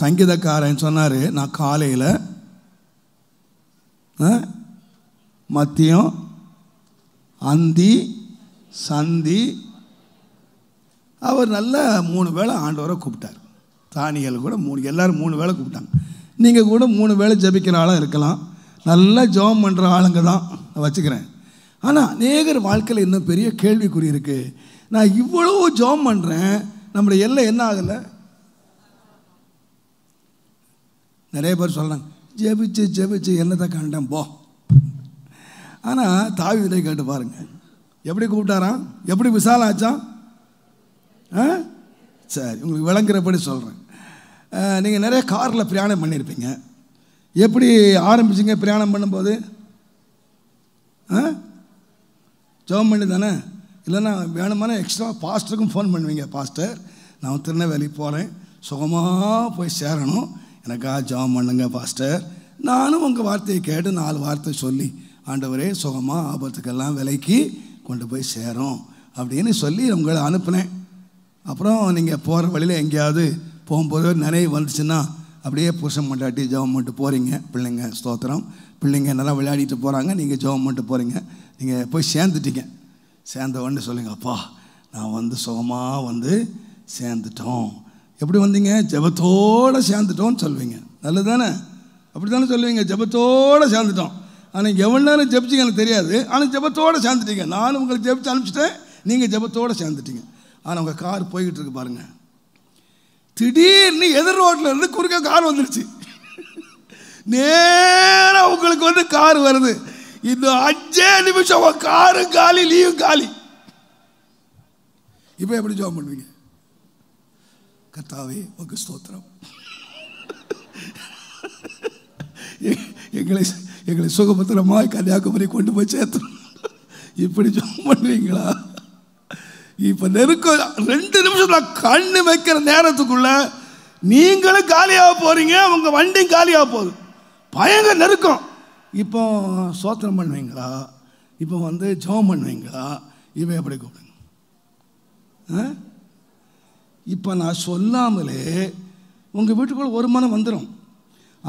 சங்கீதக்காரன் சொன்னார் நான் காலையில் மத்தியம் அந்தி சந்தி அவர் நல்லா மூணு வேளை ஆண்டவரை கூப்பிட்டார் தானியல் கூட மூணு எல்லோரும் மூணு வேளை கூப்பிட்டாங்க நீங்கள் கூட மூணு வேளை ஜபிக்கிற ஆளாக இருக்கலாம் நல்லா ஜபம் பண்ணுற ஆளுங்க தான் நான் வச்சுக்கிறேன் ஆனால் அநேகர் வாழ்க்கையில் இன்னும் பெரிய கேள்விக்குறி இருக்குது நான் இவ்வளோ ஜபம் பண்ணுறேன் நம்மளுடைய எல்லாம் என்ன ஆகலை நிறைய பேர் சொல்கிறாங்க ஜெபிச்சு ஜெபிச்சு என்னத்தை கண்டேன் போ ஆனால் தாவிதை கேட்டு பாருங்கள் எப்படி கூப்பிட்டாராம் எப்படி விசாலம் ஆச்சான் ஆ சரி உங்களுக்கு விளங்குறபடி சொல்கிறேன் நீங்கள் நிறைய காரில் பிரயாணம் பண்ணியிருப்பீங்க எப்படி ஆரம்பிச்சிங்க பிரயாணம் பண்ணும்போது ஆ ஜோம் பண்ணி தானே இல்லைன்னா வேணுமான எக்ஸ்ட்ரா பாஸ்டருக்கும் ஃபோன் பண்ணுவீங்க பாஸ்டர் நான் திருநெல்வேலிக்கு போகிறேன் சுகமாக போய் சேரணும் எனக்காக ஜாம் பண்ணுங்க பாஸ்டர் நானும் உங்கள் வார்த்தையை கேட்டு நாலு வார்த்தை சொல்லி ஆண்டவரே சுகமாக ஆபத்துக்கெல்லாம் விலைக்கு கொண்டு போய் சேரும் அப்படின்னு சொல்லி உங்களை அனுப்புனேன் அப்புறம் நீங்கள் போகிற வழியில் எங்கேயாவது போகும்போது நினைவு வந்துச்சுன்னா அப்படியே புருஷம் மண்டாட்டி ஜெபம் மட்டும் போகிறீங்க பிள்ளைங்க ஸ்தோத்திரம் பிள்ளைங்க நல்லா விளையாடிட்டு போகிறாங்க நீங்கள் ஜெபம் மட்டும் போகிறீங்க நீங்கள் போய் சேர்ந்துட்டீங்க சேர்ந்த உடனே சொல்லுங்கள் அப்பா நான் வந்து சுகமாக வந்து சேர்ந்துட்டோம் எப்படி வந்தீங்க ஜபத்தோடு சேர்ந்துட்டோம்னு சொல்லுவீங்க நல்லது தானே அப்படி தானே சொல்லுவீங்க ஜபத்தோடு சேர்ந்துட்டோம் ஆனால் எவ்வளோ நேரம் ஜபிச்சிங்க எனக்கு தெரியாது ஆனால் ஜபத்தோடு சேர்ந்துட்டீங்க நானும் உங்களுக்கு ஜபிச்சு அனுப்பிச்சிட்டேன் நீங்கள் ஜபத்தோடு சேர்ந்துட்டீங்க ஆனால் உங்கள் கார் போய்கிட்டு இருக்கு பாருங்கள் திடீர்னு எதிர் ரோட்டில் இருந்து குறுக்க கார் வந்துடுச்சு நேராக உங்களுக்கு வந்து கார் வருது இந்த அஞ்சே நிமிஷம் காரும் காலி லீவும் காலி இப்போ எப்படி ஜோம் பண்ணுவீங்க கத்தாவே உங்க ஸ்தோத்திரம் எங்களை எங்களை சுகபத்திரமாய் கன்னியாகுமரி கொண்டு போய் சேர்த்தோம் இப்படி ஜோம் பண்ணுவீங்களா இப்போ நெருக்க ரெண்டு நிமிஷம் கண்ணு வைக்கிற நேரத்துக்குள்ள நீங்களும் காலியாக போகிறீங்க உங்கள் வண்டியும் காலியாக போகுது பயங்கர நெருக்கம் இப்போ சோத்திரம் பண்ணுவீங்களா இப்போ வந்து ஜோம் பண்ணுவீங்களா இவன் எப்படி கூப்பிடுங்க ஆ இப்போ நான் சொல்லாமலே உங்கள் வீட்டுக்குள்ளே ஒரு மனம் வந்துடும்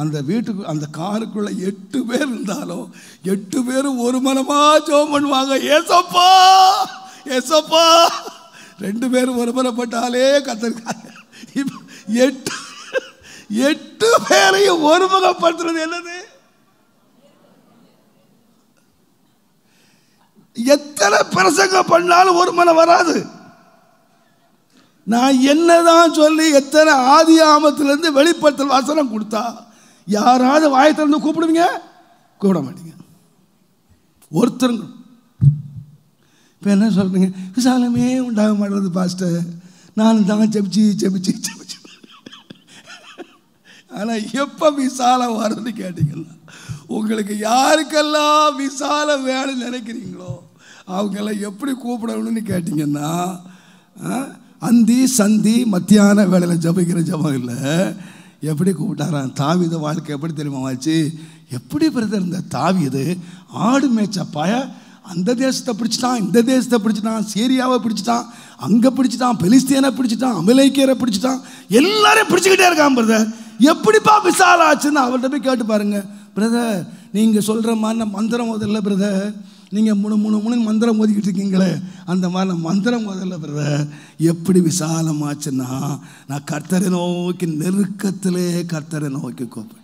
அந்த வீட்டுக்கு அந்த காருக்குள்ளே எட்டு பேர் இருந்தாலும் எட்டு பேரும் ஒரு மனமாக ஜோம் பண்ணுவாங்க ஏசப்பா ஏசப்பா ரெண்டு பேரும் ஒரு மனப்பட்டாலே கத்திருக்காங்க இப்போ எட்டு எட்டு பேரையும் ஒருமுகப்படுத்துறது என்னது எத்தனை பிரசங்க பண்ணாலும் ஒரு மனம் வராது நான் என்னதான் சொல்லி எத்தனை ஆதி ஆமத்திலேருந்து வெளிப்படுத்தல் வசனம் கொடுத்தா யாராவது வாயத்திலிருந்து கூப்பிடுவீங்க கூப்பிட மாட்டீங்க ஒருத்தருங்க இப்போ என்ன சொல்கிறீங்க விசாலமே உண்டாக மாட்டேறது பாஸ்டர் நான் தான் செபிச்சு செபிச்சு செபிச்சு ஆனால் எப்போ விசாலம் வருதுன்னு கேட்டீங்களா உங்களுக்கு யாருக்கெல்லாம் விசாலம் வேணும்னு நினைக்கிறீங்களோ அவங்கெல்லாம் எப்படி கூப்பிடணும்னு கேட்டிங்கன்னா அந்தி சந்தி மத்தியான வேலையில் ஜபிக்கிற ஜபம் இல்லை எப்படி கூப்பிட்டாரான் தாவித வாழ்க்கை எப்படி தெரியுமா வாச்சு எப்படி பிறகு இந்த தாவிது ஆடு மேய்ச்சப்பாய அந்த தேசத்தை பிடிச்சிட்டான் இந்த தேசத்தை பிடிச்சிட்டான் சீரியாவை பிடிச்சிட்டான் அங்கே பிடிச்சிட்டான் பெலிஸ்தீனை பிடிச்சிட்டான் அமிலைக்கியரை பிடிச்சிட்டான் எல்லாரையும் பிடிச்சிக்கிட்டே இருக்கான் பிரதர் எப்படிப்பா விசாலாச்சுன்னு அவர்கிட்ட போய் கேட்டு பாருங்க பிரதர் நீங்கள் சொல்கிற மாதிரி மந்திரம் முதல்ல பிரதர் நீங்கள் மூணு மூணு மூணு மந்திரம் ஓதிக்கிட்டு இருக்கீங்களே அந்த மாதிரி நான் மந்திரம் ஓதல பிற எப்படி விசாலமாச்சுன்னா நான் கர்த்தரை நோக்கி நெருக்கத்திலே கர்த்தரை நோக்கி கூப்பிட்டேன்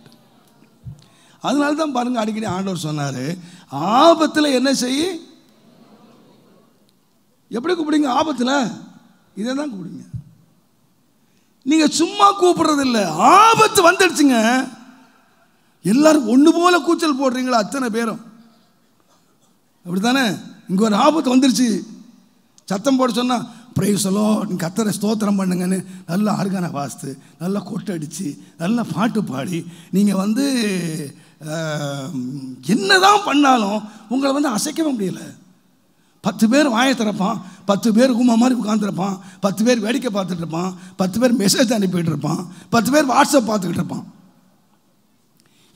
அதனால தான் பாருங்கள் அடிக்கடி ஆண்டவர் சொன்னார் ஆபத்தில் என்ன செய்ய எப்படி கூப்பிடுங்க ஆபத்தில் இதை தான் கூப்பிடுங்க நீங்கள் சும்மா இல்லை ஆபத்து வந்துடுச்சுங்க எல்லாரும் ஒன்று போல கூச்சல் போடுறீங்களா அத்தனை பேரும் அப்படி தானே இங்கே ஒரு ஆபத்து வந்துருச்சு சத்தம் போட சொன்னால் ப்ரைஸலோ கத்தரை ஸ்தோத்திரம் பண்ணுங்கன்னு நல்லா ஆர்கான வாஸ்து நல்லா கொட்டடிச்சு நல்லா பாட்டு பாடி நீங்கள் வந்து என்னதான் பண்ணாலும் உங்களை வந்து அசைக்கவே முடியல பத்து பேர் வாயை திறப்பான் பத்து பேர் கும்மா மாதிரி உட்காந்துருப்பான் பத்து பேர் வேடிக்கை பார்த்துட்டு இருப்பான் பத்து பேர் மெசேஜ் அனுப்பிட்டு இருப்பான் பத்து பேர் வாட்ஸ்அப் பார்த்துக்கிட்டு இருப்பான்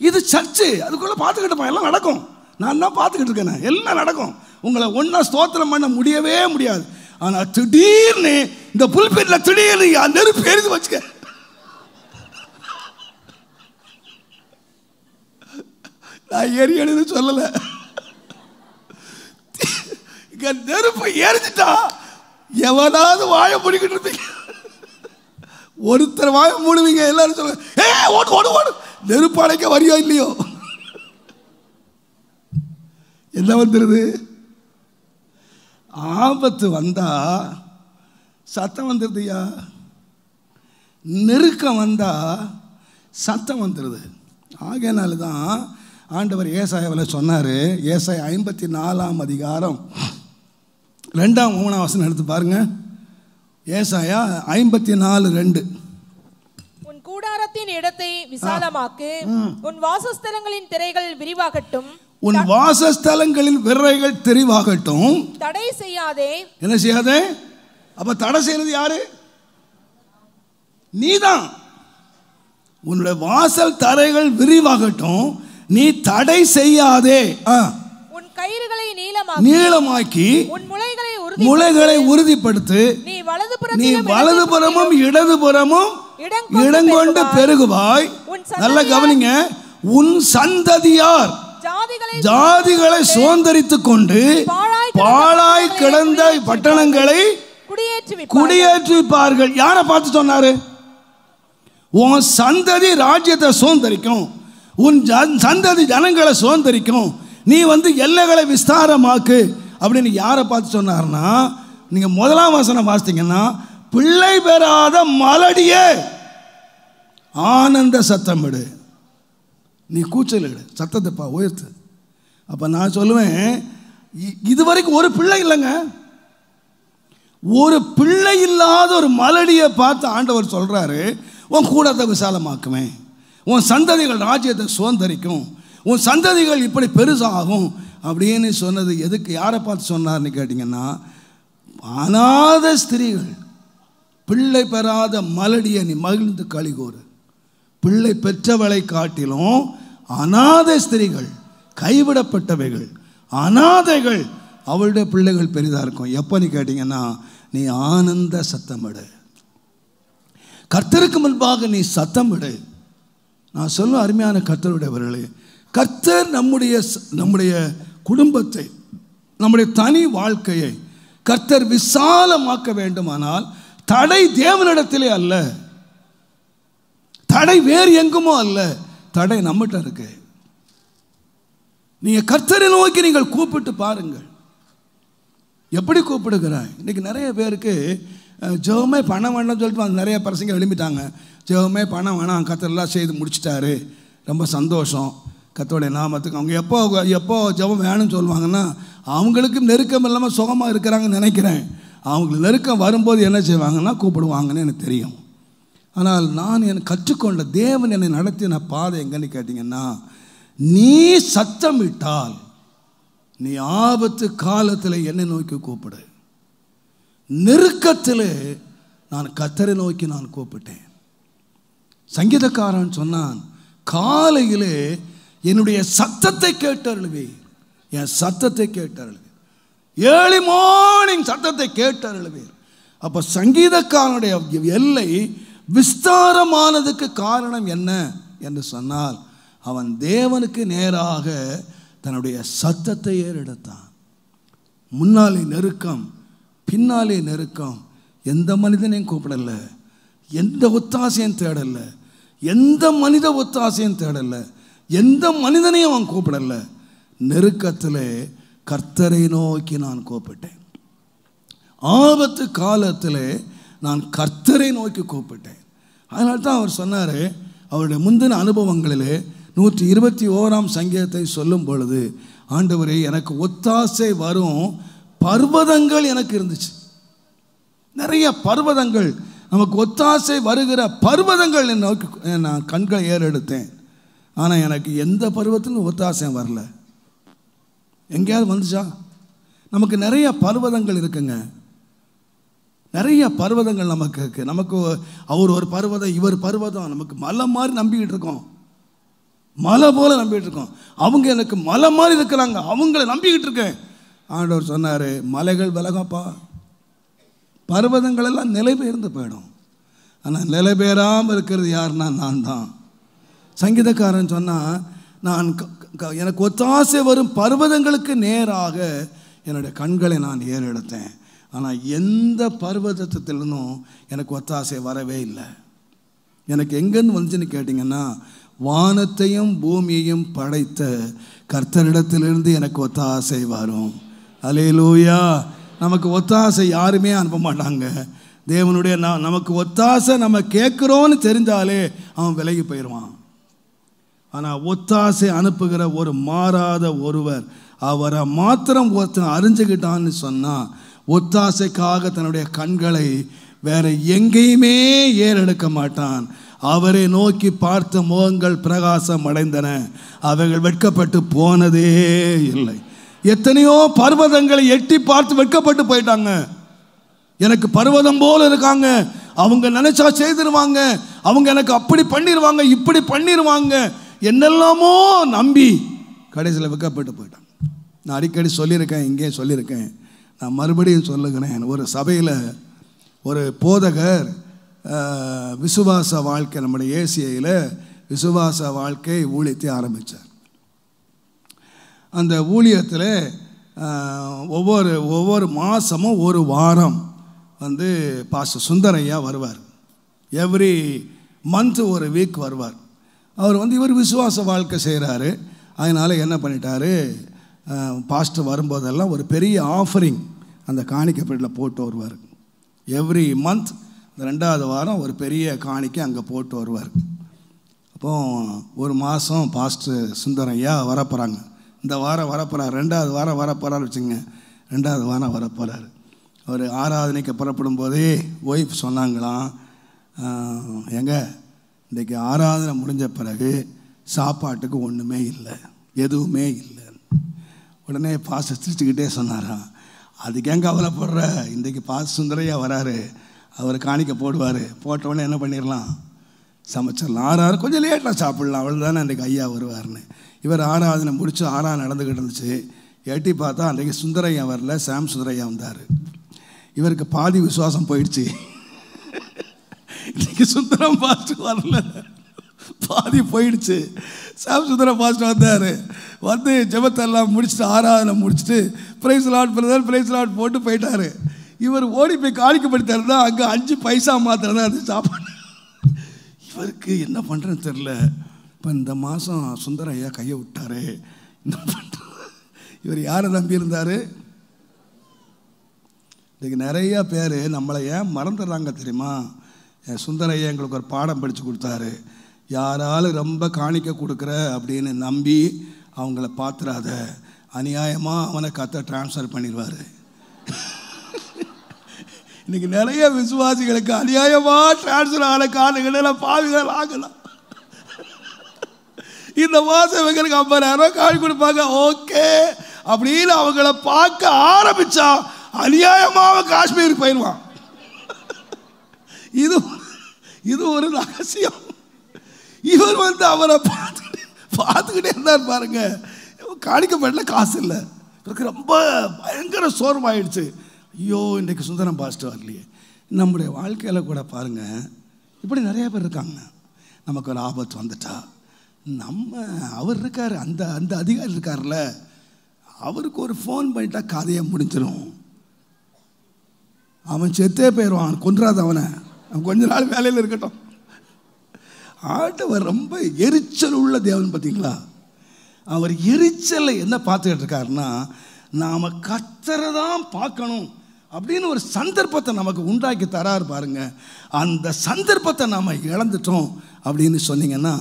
இது சர்ச்சு அதுக்குள்ளே பார்த்துக்கிட்டு இருப்பான் எல்லாம் நடக்கும் நான் தான் பார்த்துக்கிட்டு இருக்கேன் எல்லாம் நடக்கும் உங்களை ஒன்றா ஸ்தோத்திரம் பண்ண முடியவே முடியாது ஆனால் திடீர்னு இந்த புல்பீட்டில் திடீர்னு அந்த நெருப்பு எழுதி வச்சுக்க நான் ஏறி எழுது சொல்லலை இங்கே நெருப்பு எரிஞ்சிட்டா எவனாவது வாய பிடிக்கிட்டு இருப்பீங்க ஒருத்தர் வாய மூடுவீங்க எல்லாரும் சொல்லுங்க ஏ ஓடு ஓடு ஓடு நெருப்பு அடைக்க வரியோ இல்லையோ என்ன வந்துடுது ஆபத்து வந்தா சத்தம் வந்துடுதுயா நெருக்கம் வந்தா சத்தம் வந்துடுது ஆகையினால தான் ஆண்டவர் ஏசாயாவில் சொன்னார் ஏசாய ஐம்பத்தி நாலாம் அதிகாரம் ரெண்டாம் மூணாம் வசனம் எடுத்து பாருங்க ஏசாயா ஐம்பத்தி நாலு ரெண்டு உன் கூடாரத்தின் இடத்தை விசாலமாக்கு உன் வாசஸ்தலங்களின் திரைகள் விரிவாகட்டும் உன் வாசஸ்தலங்களில் விரைகள் தெரிவாகட்டும் தடை செய்யாதே என்ன செய்யாதே அப்ப தடை செய்யறது யாரு நீதான் உன்னுடைய வாசல் தரைகள் விரிவாகட்டும் நீ தடை செய்யாதே உன் கயிறுகளை நீளமாக்கி உன் முளைகளை முளைகளை உறுதிப்படுத்து நீ வலது வலதுபுறமும் இடதுபுறமும் இடம் இடங்கொண்டு பெருகுவாய் நல்ல கவனிங்க உன் சந்ததியார் ஜாதிகளை சுதந்திரித்துக் கொண்டு பாழாய் கிடந்த பட்டணங்களை குடியேற்றிப்பார்கள் யாரை பார்த்து சொன்னாரு உன் சந்ததி ராஜ்யத்தை சுதந்திரிக்கும் உன் சந்ததி ஜனங்களை சுதந்திரிக்கும் நீ வந்து எல்லைகளை விஸ்தாரமாக்கு அப்படின்னு யாரை பார்த்து சொன்னாருன்னா நீங்க முதலாம் வசனம் வாசித்தீங்கன்னா பிள்ளை பெறாத மலடியே ஆனந்த சத்தம் விடு நீ கூச்சல் சத்தத்தைப்பா உயர்த்து அப்போ நான் சொல்லுவேன் இதுவரைக்கும் ஒரு பிள்ளை இல்லைங்க ஒரு பிள்ளை இல்லாத ஒரு மலடியை பார்த்து ஆண்டவர் சொல்கிறாரு உன் கூடத்தை விசாலமாக்குவேன் உன் சந்ததிகள் ராஜ்யத்தை சுதந்திரிக்கும் உன் சந்ததிகள் இப்படி பெருசாகும் அப்படின்னு சொன்னது எதுக்கு யாரை பார்த்து சொன்னார்னு கேட்டிங்கன்னா அனாத ஸ்திரீகள் பிள்ளை பெறாத மலடியை நீ மகிழ்ந்து கழிகோறு பிள்ளை பெற்றவளை காட்டிலும் அனாத ஸ்திரீகள் கைவிடப்பட்டவைகள் அனாதைகள் அவளுடைய பிள்ளைகள் பெரிதாக இருக்கும் நீ கேட்டிங்கன்னா நீ ஆனந்த சத்தமிடு கர்த்தருக்கு முன்பாக நீ சத்தமிடு நான் சொல்லும் அருமையான கர்த்தருடையவர்களே கர்த்தர் நம்முடைய நம்முடைய குடும்பத்தை நம்முடைய தனி வாழ்க்கையை கர்த்தர் விசாலமாக்க வேண்டுமானால் தடை தேவனிடத்திலே அல்ல தடை வேறு எங்குமோ அல்ல தடை நம்மகிட்ட இருக்குது நீங்கள் கர்த்தரை நோக்கி நீங்கள் கூப்பிட்டு பாருங்கள் எப்படி கூப்பிடுகிறாய் இன்றைக்கி நிறைய பேருக்கு ஜெபமே பணம் வேணும்னு சொல்லிட்டு அந்த நிறைய பசங்க எழுப்பிட்டாங்க ஜெவமே பணம் வேணாம் கத்தரெல்லாம் செய்து முடிச்சிட்டாரு ரொம்ப சந்தோஷம் கத்தோடைய நாமத்துக்கு அவங்க எப்போ எப்போ ஜெபம் வேணும்னு சொல்லுவாங்கன்னா அவங்களுக்கும் நெருக்கம் இல்லாமல் சுகமாக இருக்கிறாங்கன்னு நினைக்கிறேன் அவங்களுக்கு நெருக்கம் வரும்போது என்ன செய்வாங்கன்னா கூப்பிடுவாங்கன்னு எனக்கு தெரியும் ஆனால் நான் என் கற்றுக்கொண்ட தேவன் என்னை நடத்தின பாதை எங்கன்னு கேட்டிங்கன்னா நீ சத்தமிட்டால் நீ ஆபத்து காலத்தில் என்னை நோக்கி கூப்பிடு நெருக்கத்தில் நான் கத்தரை நோக்கி நான் கூப்பிட்டேன் சங்கீதக்காரன் சொன்னான் காலையிலே என்னுடைய சத்தத்தை கேட்டருளுவே என் சத்தத்தை கேட்டருளுவே ஏர்லி மார்னிங் சத்தத்தை கேட்டருளுவீர் அப்போ சங்கீதக்காரனுடைய எல்லை விஸ்தாரமானதுக்கு காரணம் என்ன என்று சொன்னால் அவன் தேவனுக்கு நேராக தன்னுடைய சத்தத்தை ஏறெடுத்தான் முன்னாலே நெருக்கம் பின்னாலே நெருக்கம் எந்த மனிதனையும் கூப்பிடலை எந்த ஒத்தாசையும் தேடலை எந்த மனித ஒத்தாசையும் தேடலை எந்த மனிதனையும் அவன் கூப்பிடலை நெருக்கத்தில் கர்த்தரை நோக்கி நான் கூப்பிட்டேன் ஆபத்து காலத்தில் நான் கர்த்தரை நோக்கி கூப்பிட்டேன் அதனால தான் அவர் சொன்னார் அவருடைய முந்தின அனுபவங்களிலே நூற்றி இருபத்தி ஓராம் சங்கீதத்தை சொல்லும் பொழுது ஆண்டவரே எனக்கு ஒத்தாசை வரும் பர்வதங்கள் எனக்கு இருந்துச்சு நிறைய பர்வதங்கள் நமக்கு ஒத்தாசை வருகிற பர்வதங்கள் நோக்கி நான் கண்களை ஏறெடுத்தேன் ஆனால் எனக்கு எந்த பருவத்திலும் ஒத்தாசையும் வரல எங்கேயாவது வந்துச்சா நமக்கு நிறைய பர்வதங்கள் இருக்குங்க நிறைய பர்வதங்கள் நமக்கு இருக்குது நமக்கு அவர் ஒரு பர்வதம் இவர் பர்வதம் நமக்கு மலை மாதிரி நம்பிக்கிட்டு இருக்கோம் மலை போல் நம்பிக்கிட்டு இருக்கோம் அவங்க எனக்கு மலை மாதிரி இருக்கிறாங்க அவங்கள நம்பிக்கிட்டு இருக்கேன் ஆண்டவர் சொன்னார் மலைகள் விலகப்பா பர்வதங்களெல்லாம் நிலை பெயர்ந்து போயிடும் ஆனால் நிலை பெயராமல் இருக்கிறது யாருன்னா நான் தான் சங்கீதக்காரன் சொன்னால் நான் எனக்கு ஒத்தாசை வரும் பர்வதங்களுக்கு நேராக என்னுடைய கண்களை நான் ஏறெடுத்தேன் ஆனால் எந்த பருவதத்திலும் எனக்கு ஒத்தாசை வரவே இல்லை எனக்கு எங்கேருந்து வந்துச்சுன்னு கேட்டிங்கன்னா வானத்தையும் பூமியையும் படைத்த கர்த்தரிடத்திலிருந்து எனக்கு ஒத்தாசை வரும் அலையிலூயா நமக்கு ஒத்தாசை யாருமே அனுப்ப மாட்டாங்க தேவனுடைய நான் நமக்கு ஒத்தாசை நம்ம கேட்குறோன்னு தெரிஞ்சாலே அவன் விலகி போயிடுவான் ஆனால் ஒத்தாசை அனுப்புகிற ஒரு மாறாத ஒருவர் அவரை மாத்திரம் ஒருத்தன் அறிஞ்சுக்கிட்டான்னு சொன்னால் ஒத்தாசைக்காக தன்னுடைய கண்களை வேற எங்கேயுமே ஏறெடுக்க மாட்டான் அவரை நோக்கி பார்த்த முகங்கள் பிரகாசம் அடைந்தன அவைகள் வெட்கப்பட்டு போனதே இல்லை எத்தனையோ பர்வதங்களை எட்டி பார்த்து வெட்கப்பட்டு போயிட்டாங்க எனக்கு பர்வதம் போல இருக்காங்க அவங்க நினைச்சா செய்திருவாங்க அவங்க எனக்கு அப்படி பண்ணிடுவாங்க இப்படி பண்ணிடுவாங்க என்னெல்லாமோ நம்பி கடைசியில் வெட்கப்பட்டு போயிட்டாங்க நான் அடிக்கடி சொல்லியிருக்கேன் இங்கே சொல்லியிருக்கேன் நான் மறுபடியும் சொல்லுகிறேன் ஒரு சபையில் ஒரு போதகர் விசுவாச வாழ்க்கை நம்முடைய ஏசியையில் விசுவாச வாழ்க்கை ஊழியத்தை ஆரம்பித்தார் அந்த ஊழியத்தில் ஒவ்வொரு ஒவ்வொரு மாதமும் ஒரு வாரம் வந்து பாஸ்டர் சுந்தரையா வருவார் எவ்ரி மந்த் ஒரு வீக் வருவார் அவர் வந்து இவர் விசுவாச வாழ்க்கை செய்கிறாரு அதனால் என்ன பண்ணிட்டாரு பாஸ்டர் வரும்போதெல்லாம் ஒரு பெரிய ஆஃபரிங் அந்த காணிக்கப்பட்டில் போட்டு வருவார் எவ்ரி மந்த் ரெண்டாவது வாரம் ஒரு பெரிய காணிக்கை அங்கே போட்டு வருவார் அப்போ ஒரு மாதம் பாஸ்டர் சுந்தரையா வரப்போகிறாங்க இந்த வாரம் வரப்போகிறார் ரெண்டாவது வாரம் வரப்போகிறாரு வச்சுங்க ரெண்டாவது வாரம் வரப்போகிறார் அவர் ஆராதனைக்கு புறப்படும் போதே ஒய்ஃப் சொன்னாங்களாம் எங்க இன்றைக்கி ஆராதனை முடிஞ்ச பிறகு சாப்பாட்டுக்கு ஒன்றுமே இல்லை எதுவுமே இல்லை உடனே பாச சிரிச்சுக்கிட்டே சொன்னாராம் அதுக்கு ஏன் கவலைப்படுற இன்றைக்கி பாச சுந்தரையாக வராரு அவர் காணிக்க போடுவார் போட்டவுடனே என்ன பண்ணிடலாம் சமைச்சிடலாம் ஆறாறு கொஞ்சம் லேட்டாக சாப்பிட்லாம் அவள் தானே அன்றைக்கு ஐயா வருவார்னு இவர் ஆறாவதுனை முடித்து ஆறாவது நடந்துக்கிட்டு இருந்துச்சு எட்டி பார்த்தா அன்றைக்கு சுந்தரையா வரல சாம் சுந்தரையா வந்தார் இவருக்கு பாதி விசுவாசம் போயிடுச்சு இன்றைக்கி சுந்தரம் பார்த்து வரல பாதி போயிடுச்சு சாம் சுந்தரம் பார்த்துட்டு வந்தார் வந்து ஜெபத்தெல்லாம் முடிச்சுட்டு ஆராதனை முடிச்சுட்டு praise lord brother praise lord போட்டு போயிட்டார் இவர் ஓடி போய் காலிக்கு தான் அங்கே அஞ்சு பைசா மாத்திரம் தான் அது சாப்பாடு இவருக்கு என்ன பண்ணுறேன்னு தெரில இப்போ இந்த மாதம் சுந்தர ஐயா கையை விட்டார் என்ன பண்ணுறது இவர் யாரை நம்பியிருந்தார் இன்றைக்கி நிறையா பேர் நம்மளை ஏன் மறந்துடுறாங்க தெரியுமா சுந்தரையா எங்களுக்கு ஒரு பாடம் படித்து கொடுத்தாரு யாராலும் ரொம்ப காணிக்க கொடுக்குற அப்படின்னு நம்பி அவங்கள பார்த்துறாத அநியாயமாக அவனை கத்தை டிரான்ஸ்ஃபர் பண்ணிடுவார் இன்றைக்கி நிறைய விசுவாசிகளுக்கு அநியாயமாக டிரான்ஸ்ஃபர் ஆன காரணங்களெல்லாம் பாவிகள் ஆகலாம் இந்த மாதம் இவங்களுக்கு ஐம்பதாயிரம் காய் கொடுப்பாங்க ஓகே அப்படின்னு அவங்கள பார்க்க ஆரம்பித்தா அநியாயமாக காஷ்மீருக்கு போயிடுவான் இது இது ஒரு ரகசியம் இவர் வந்து அவரை பார்த்துக்கிட்டே பார்த்துக்கிட்டே இருந்தார் பாருங்க காணிக்கப்படல காசு இல்லை இவருக்கு ரொம்ப பயங்கர சோர்வாயிடுச்சு ஐயோ இன்றைக்கு சுந்தரம் பாஸ்டர் வரலையே நம்முடைய வாழ்க்கையில் கூட பாருங்கள் இப்படி நிறையா பேர் இருக்காங்க நமக்கு ஒரு ஆபத்து வந்துட்டா நம்ம அவர் இருக்கார் அந்த அந்த அதிகாரி இருக்கார்ல அவருக்கு ஒரு ஃபோன் பண்ணிட்டா கதையை முடிஞ்சிடும் அவன் செத்தே போயிடுவான் அவன் கொன்றாத அவனை அவன் கொஞ்ச நாள் வேலையில் இருக்கட்டும் ஆட்டவர் ரொம்ப எரிச்சல் உள்ள தேவன் பார்த்தீங்களா அவர் எரிச்சலை என்ன பார்த்துக்கிட்டு இருக்காருன்னா நாம் கத்தரை தான் பார்க்கணும் அப்படின்னு ஒரு சந்தர்ப்பத்தை நமக்கு உண்டாக்கி தராரு பாருங்க அந்த சந்தர்ப்பத்தை நாம் இழந்துட்டோம் அப்படின்னு சொன்னீங்கன்னா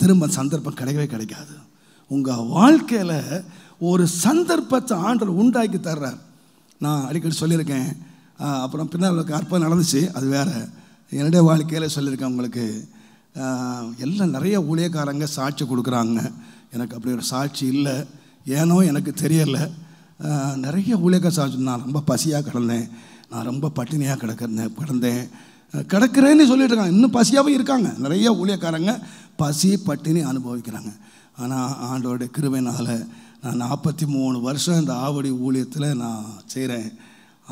திரும்ப சந்தர்ப்பம் கிடைக்கவே கிடைக்காது உங்கள் வாழ்க்கையில் ஒரு சந்தர்ப்பத்தை ஆண்டர் உண்டாக்கி தர்றார் நான் அடிக்கடி சொல்லியிருக்கேன் அப்புறம் பின்னர் அற்புதம் நடந்துச்சு அது வேறு என்னுடைய வாழ்க்கையில் சொல்லியிருக்கேன் உங்களுக்கு எல்லாம் நிறைய ஊழியக்காரங்க சாட்சி கொடுக்குறாங்க எனக்கு அப்படி ஒரு சாட்சி இல்லை ஏனோ எனக்கு தெரியலை நிறைய ஊழியக்க சாச்சு நான் ரொம்ப பசியாக கிடந்தேன் நான் ரொம்ப பட்டினியாக கிடக்கிறேன் கிடந்தேன் கிடக்கிறேன்னு சொல்லிட்டு இருக்காங்க இன்னும் பசியாகவும் இருக்காங்க நிறைய ஊழியக்காரங்க பசி பட்டினி அனுபவிக்கிறாங்க ஆனால் ஆண்டோடைய கிருவைனால் நான் நாற்பத்தி மூணு வருஷம் இந்த ஆவடி ஊழியத்தில் நான் செய்கிறேன்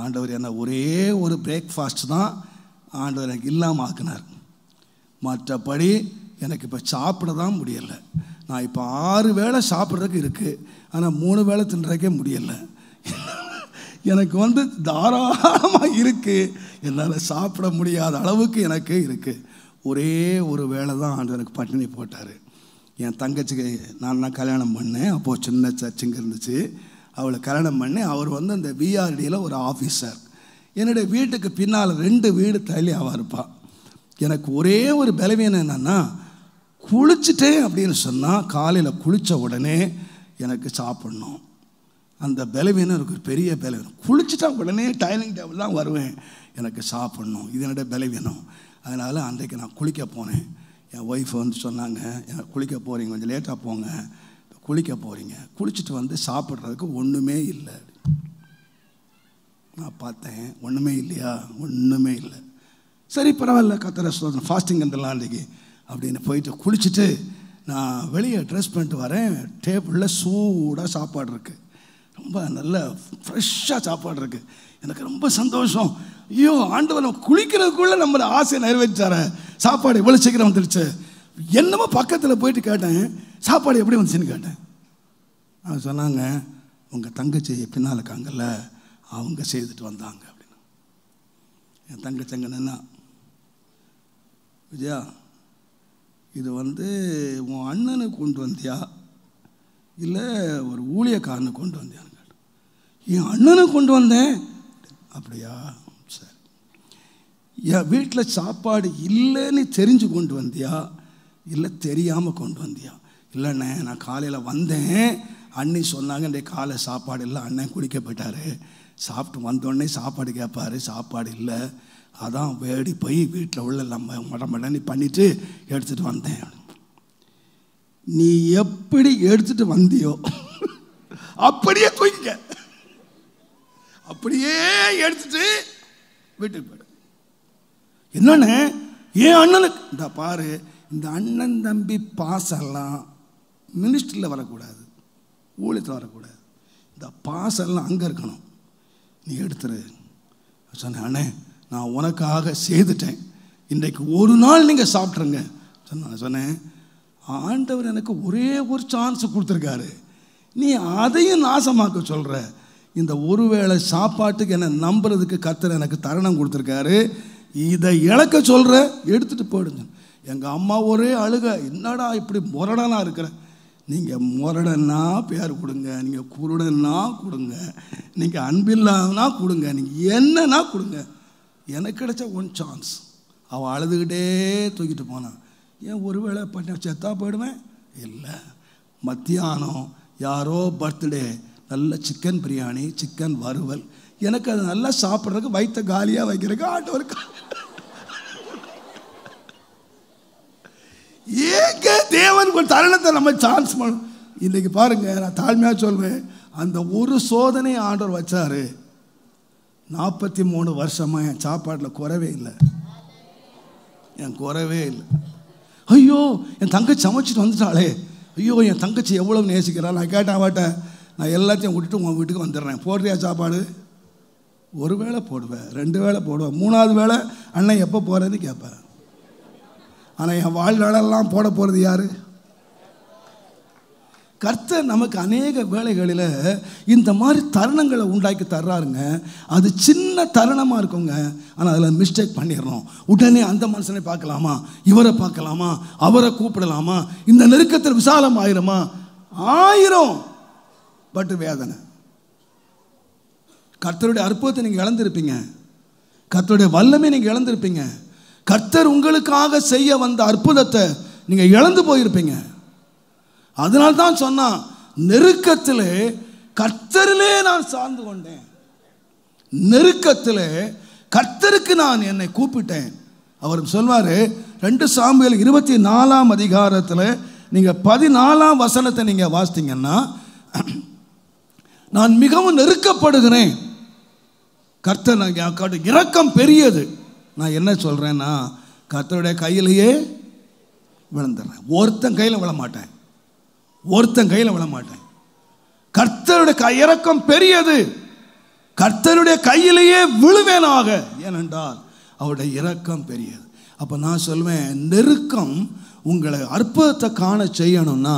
ஆண்டவர் என்னை ஒரே ஒரு பிரேக்ஃபாஸ்ட் தான் ஆண்டவர் எனக்கு இல்லாமல் ஆக்கினார் மற்றபடி எனக்கு இப்போ சாப்பிட தான் முடியலை நான் இப்போ ஆறு வேளை சாப்பிட்றதுக்கு இருக்குது ஆனால் மூணு வேளை தின்றக்கே முடியலை எனக்கு வந்து தாராளமாக இருக்குது என்னால் சாப்பிட முடியாத அளவுக்கு எனக்கு இருக்குது ஒரே ஒரு வேலை தான் ஆண்டு எனக்கு பட்டினி போட்டார் என் தங்கச்சிக்கு நான் தான் கல்யாணம் பண்ணேன் அப்போது சின்ன சர்ச்சுங்க இருந்துச்சு அவளை கல்யாணம் பண்ணி அவர் வந்து அந்த விஆர்டியில் ஒரு ஆஃபீஸர் என்னுடைய வீட்டுக்கு பின்னால் ரெண்டு வீடு தள்ளி அவள் இருப்பாள் எனக்கு ஒரே ஒரு பலவீனம் என்னென்னா குளிச்சுட்டேன் அப்படின்னு சொன்னால் காலையில் குளித்த உடனே எனக்கு சாப்பிடணும் அந்த பலவீனம் இருக்கு பெரிய பலவீனம் குளிச்சுட்டா உடனே டைனிங் டேபிள் தான் வருவேன் எனக்கு சாப்பிட்ணும் இது என்னோடய பலவீனம் அதனால் அன்றைக்கு நான் குளிக்க போனேன் என் ஒய்ஃப் வந்து சொன்னாங்க குளிக்க போகிறீங்க கொஞ்சம் லேட்டாக போங்க குளிக்க போகிறீங்க குளிச்சுட்டு வந்து சாப்பிட்றதுக்கு ஒன்றுமே இல்லை நான் பார்த்தேன் ஒன்றுமே இல்லையா ஒன்றுமே இல்லை சரி பரவாயில்ல கத்திர சோதனை ஃபாஸ்டிங் இருந்தலாம் அன்றைக்கி அப்படின்னு போயிட்டு குளிச்சுட்டு நான் வெளியே ட்ரெஸ் பண்ணிட்டு வரேன் டேபிளில் சூடாக சாப்பாடு இருக்குது ரொம்ப நல்ல ஃப்ரெஷ்ஷாக சாப்பாடு இருக்குது எனக்கு ரொம்ப சந்தோஷம் ஐயோ ஆண்டவர் குளிக்கிறதுக்குள்ளே நம்மளை ஆசையை நிறைவேற்றார சாப்பாடு எவ்வளோ சீக்கிரம் வந்துடுச்சு என்னமோ பக்கத்தில் போயிட்டு கேட்டேன் சாப்பாடு எப்படி வந்துச்சுன்னு கேட்டேன் அவங்க சொன்னாங்க உங்கள் தங்கச்சி பின்னால் இருக்காங்கல்ல அவங்க செய்துட்டு வந்தாங்க அப்படின்னு என் தங்கச்சி அங்கே நின்னா விஜயா இது வந்து உன் அண்ணனுக்கு கொண்டு வந்தியா இல்லை ஒரு ஊழியக்காரனுக்கு கொண்டு வந்தியான்னு என் அண்ணனை கொண்டு வந்தேன் அப்படியா சரி என் வீட்டில் சாப்பாடு இல்லைன்னு தெரிஞ்சு கொண்டு வந்தியா இல்லை தெரியாமல் கொண்டு வந்தியா இல்லைண்ணே நான் காலையில் வந்தேன் அண்ணி சொன்னாங்க இந்த காலை சாப்பாடு இல்லை அண்ணன் குடிக்க போயிட்டார் சாப்பிட்டு வந்தோடனே சாப்பாடு கேட்பார் சாப்பாடு இல்லை அதான் வேடி போய் வீட்டில் உள்ள நம்ம மடமடனி பண்ணிவிட்டு எடுத்துகிட்டு வந்தேன் நீ எப்படி எடுத்துட்டு வந்தியோ அப்படியே தூக்கிக்க அப்படியே எடுத்துட்டு வீட்டுக்கு போய்டு என்னன்னு ஏன் அண்ணனுக்கு இந்த பாரு இந்த அண்ணன் தம்பி பாசெல்லாம் மினிஸ்டரில் வரக்கூடாது ஊழியத்தில் வரக்கூடாது இந்த பாசெல்லாம் அங்கே இருக்கணும் நீ எடுத்துரு சொன்ன அண்ணன் நான் உனக்காக செய்துட்டேன் இன்றைக்கு ஒரு நாள் நீங்கள் சாப்பிட்ருங்க சொன்ன சொன்னேன் ஆண்டவர் எனக்கு ஒரே ஒரு சான்ஸ் கொடுத்துருக்காரு நீ அதையும் நாசமாக்க சொல்கிற இந்த ஒருவேளை சாப்பாட்டுக்கு என்னை நம்புறதுக்கு கத்தர் எனக்கு தருணம் கொடுத்துருக்காரு இதை இழக்க சொல்கிற எடுத்துகிட்டு போயிடுங்க எங்கள் அம்மா ஒரே அழுக என்னடா இப்படி முரடனா இருக்கிற நீங்கள் முரடன்னா பேர் கொடுங்க நீங்கள் குருடன்னா கொடுங்க நீங்கள் அன்பில்லாதனா கொடுங்க நீங்கள் என்னன்னா கொடுங்க எனக்கு கிடைச்ச ஒன் சான்ஸ் அவள் அழுதுகிட்டே தூக்கிட்டு போனான் ஏன் ஒருவேளை பண்ண செத்தா போயிடுவேன் இல்லை மத்தியானம் யாரோ பர்த்டே நல்ல சிக்கன் பிரியாணி சிக்கன் வறுவல் எனக்கு அது நல்லா சாப்பிட்றதுக்கு வயிற்ற காலியாக வைக்கிறதுக்கு இருக்கு ஏங்க தேவன் ஒரு தருணத்தை நம்ம சான்ஸ் பண்ணும் இன்றைக்கி பாருங்கள் நான் தாழ்மையாக சொல்வேன் அந்த ஒரு சோதனை ஆண்டவர் வச்சாரு நாற்பத்தி மூணு வருஷமாக என் சாப்பாட்டில் குறவே இல்லை என் குறவே இல்லை ஐயோ என் தங்கச்சி சமைச்சிட்டு வந்துட்டாளே ஐயோ என் தங்கச்சி எவ்வளோ நேசிக்கிறாள் நான் கேட்டேன் வாட்டேன் நான் எல்லாத்தையும் விட்டுட்டு உங்கள் வீட்டுக்கு வந்துடுறேன் போடுறியா சாப்பாடு ஒரு வேளை போடுவேன் ரெண்டு வேளை போடுவேன் மூணாவது வேளை அண்ணன் எப்போ போகிறேன்னு கேட்பேன் ஆனால் என் வாழ்நாளெல்லாம் போட போகிறது யார் கர்த்தர் நமக்கு அநேக வேலைகளில் இந்த மாதிரி தருணங்களை உண்டாக்கி தர்றாருங்க அது சின்ன தருணமாக இருக்குங்க ஆனால் அதில் மிஸ்டேக் பண்ணிடுறோம் உடனே அந்த மனுஷனை பார்க்கலாமா இவரை பார்க்கலாமா அவரை கூப்பிடலாமா இந்த நெருக்கத்தில் விசாலம் ஆயிரமா ஆயிரம் பட்டு வேதனை கர்த்தருடைய அற்புதத்தை நீங்கள் இழந்திருப்பீங்க கர்த்தருடைய வல்லமை நீங்கள் இழந்திருப்பீங்க கர்த்தர் உங்களுக்காக செய்ய வந்த அற்புதத்தை நீங்கள் இழந்து போயிருப்பீங்க அதனால தான் சொன்னான் நெருக்கத்தில் கர்த்தரிலே நான் சார்ந்து கொண்டேன் நெருக்கத்தில் கர்த்தருக்கு நான் என்னை கூப்பிட்டேன் அவர் சொல்வார் ரெண்டு சாம்பியல் இருபத்தி நாலாம் அதிகாரத்தில் நீங்கள் பதினாலாம் வசனத்தை நீங்கள் வாசித்தீங்கன்னா நான் மிகவும் நெருக்கப்படுகிறேன் கர்த்தர் நான் இரக்கம் பெரியது நான் என்ன சொல்கிறேன்னா கர்த்தருடைய கையிலேயே விழுந்துடுறேன் ஒருத்தன் கையில் விழமாட்டேன் ஒருத்தன் கையில் விட மாட்டேன் கர்த்தருடைய கை இறக்கம் பெரியது கர்த்தருடைய கையிலேயே விழுவேனாக ஏனென்றால் அவருடைய இறக்கம் பெரியது அப்போ நான் சொல்வேன் நெருக்கம் உங்களை அற்புதத்தை காண செய்யணும்னா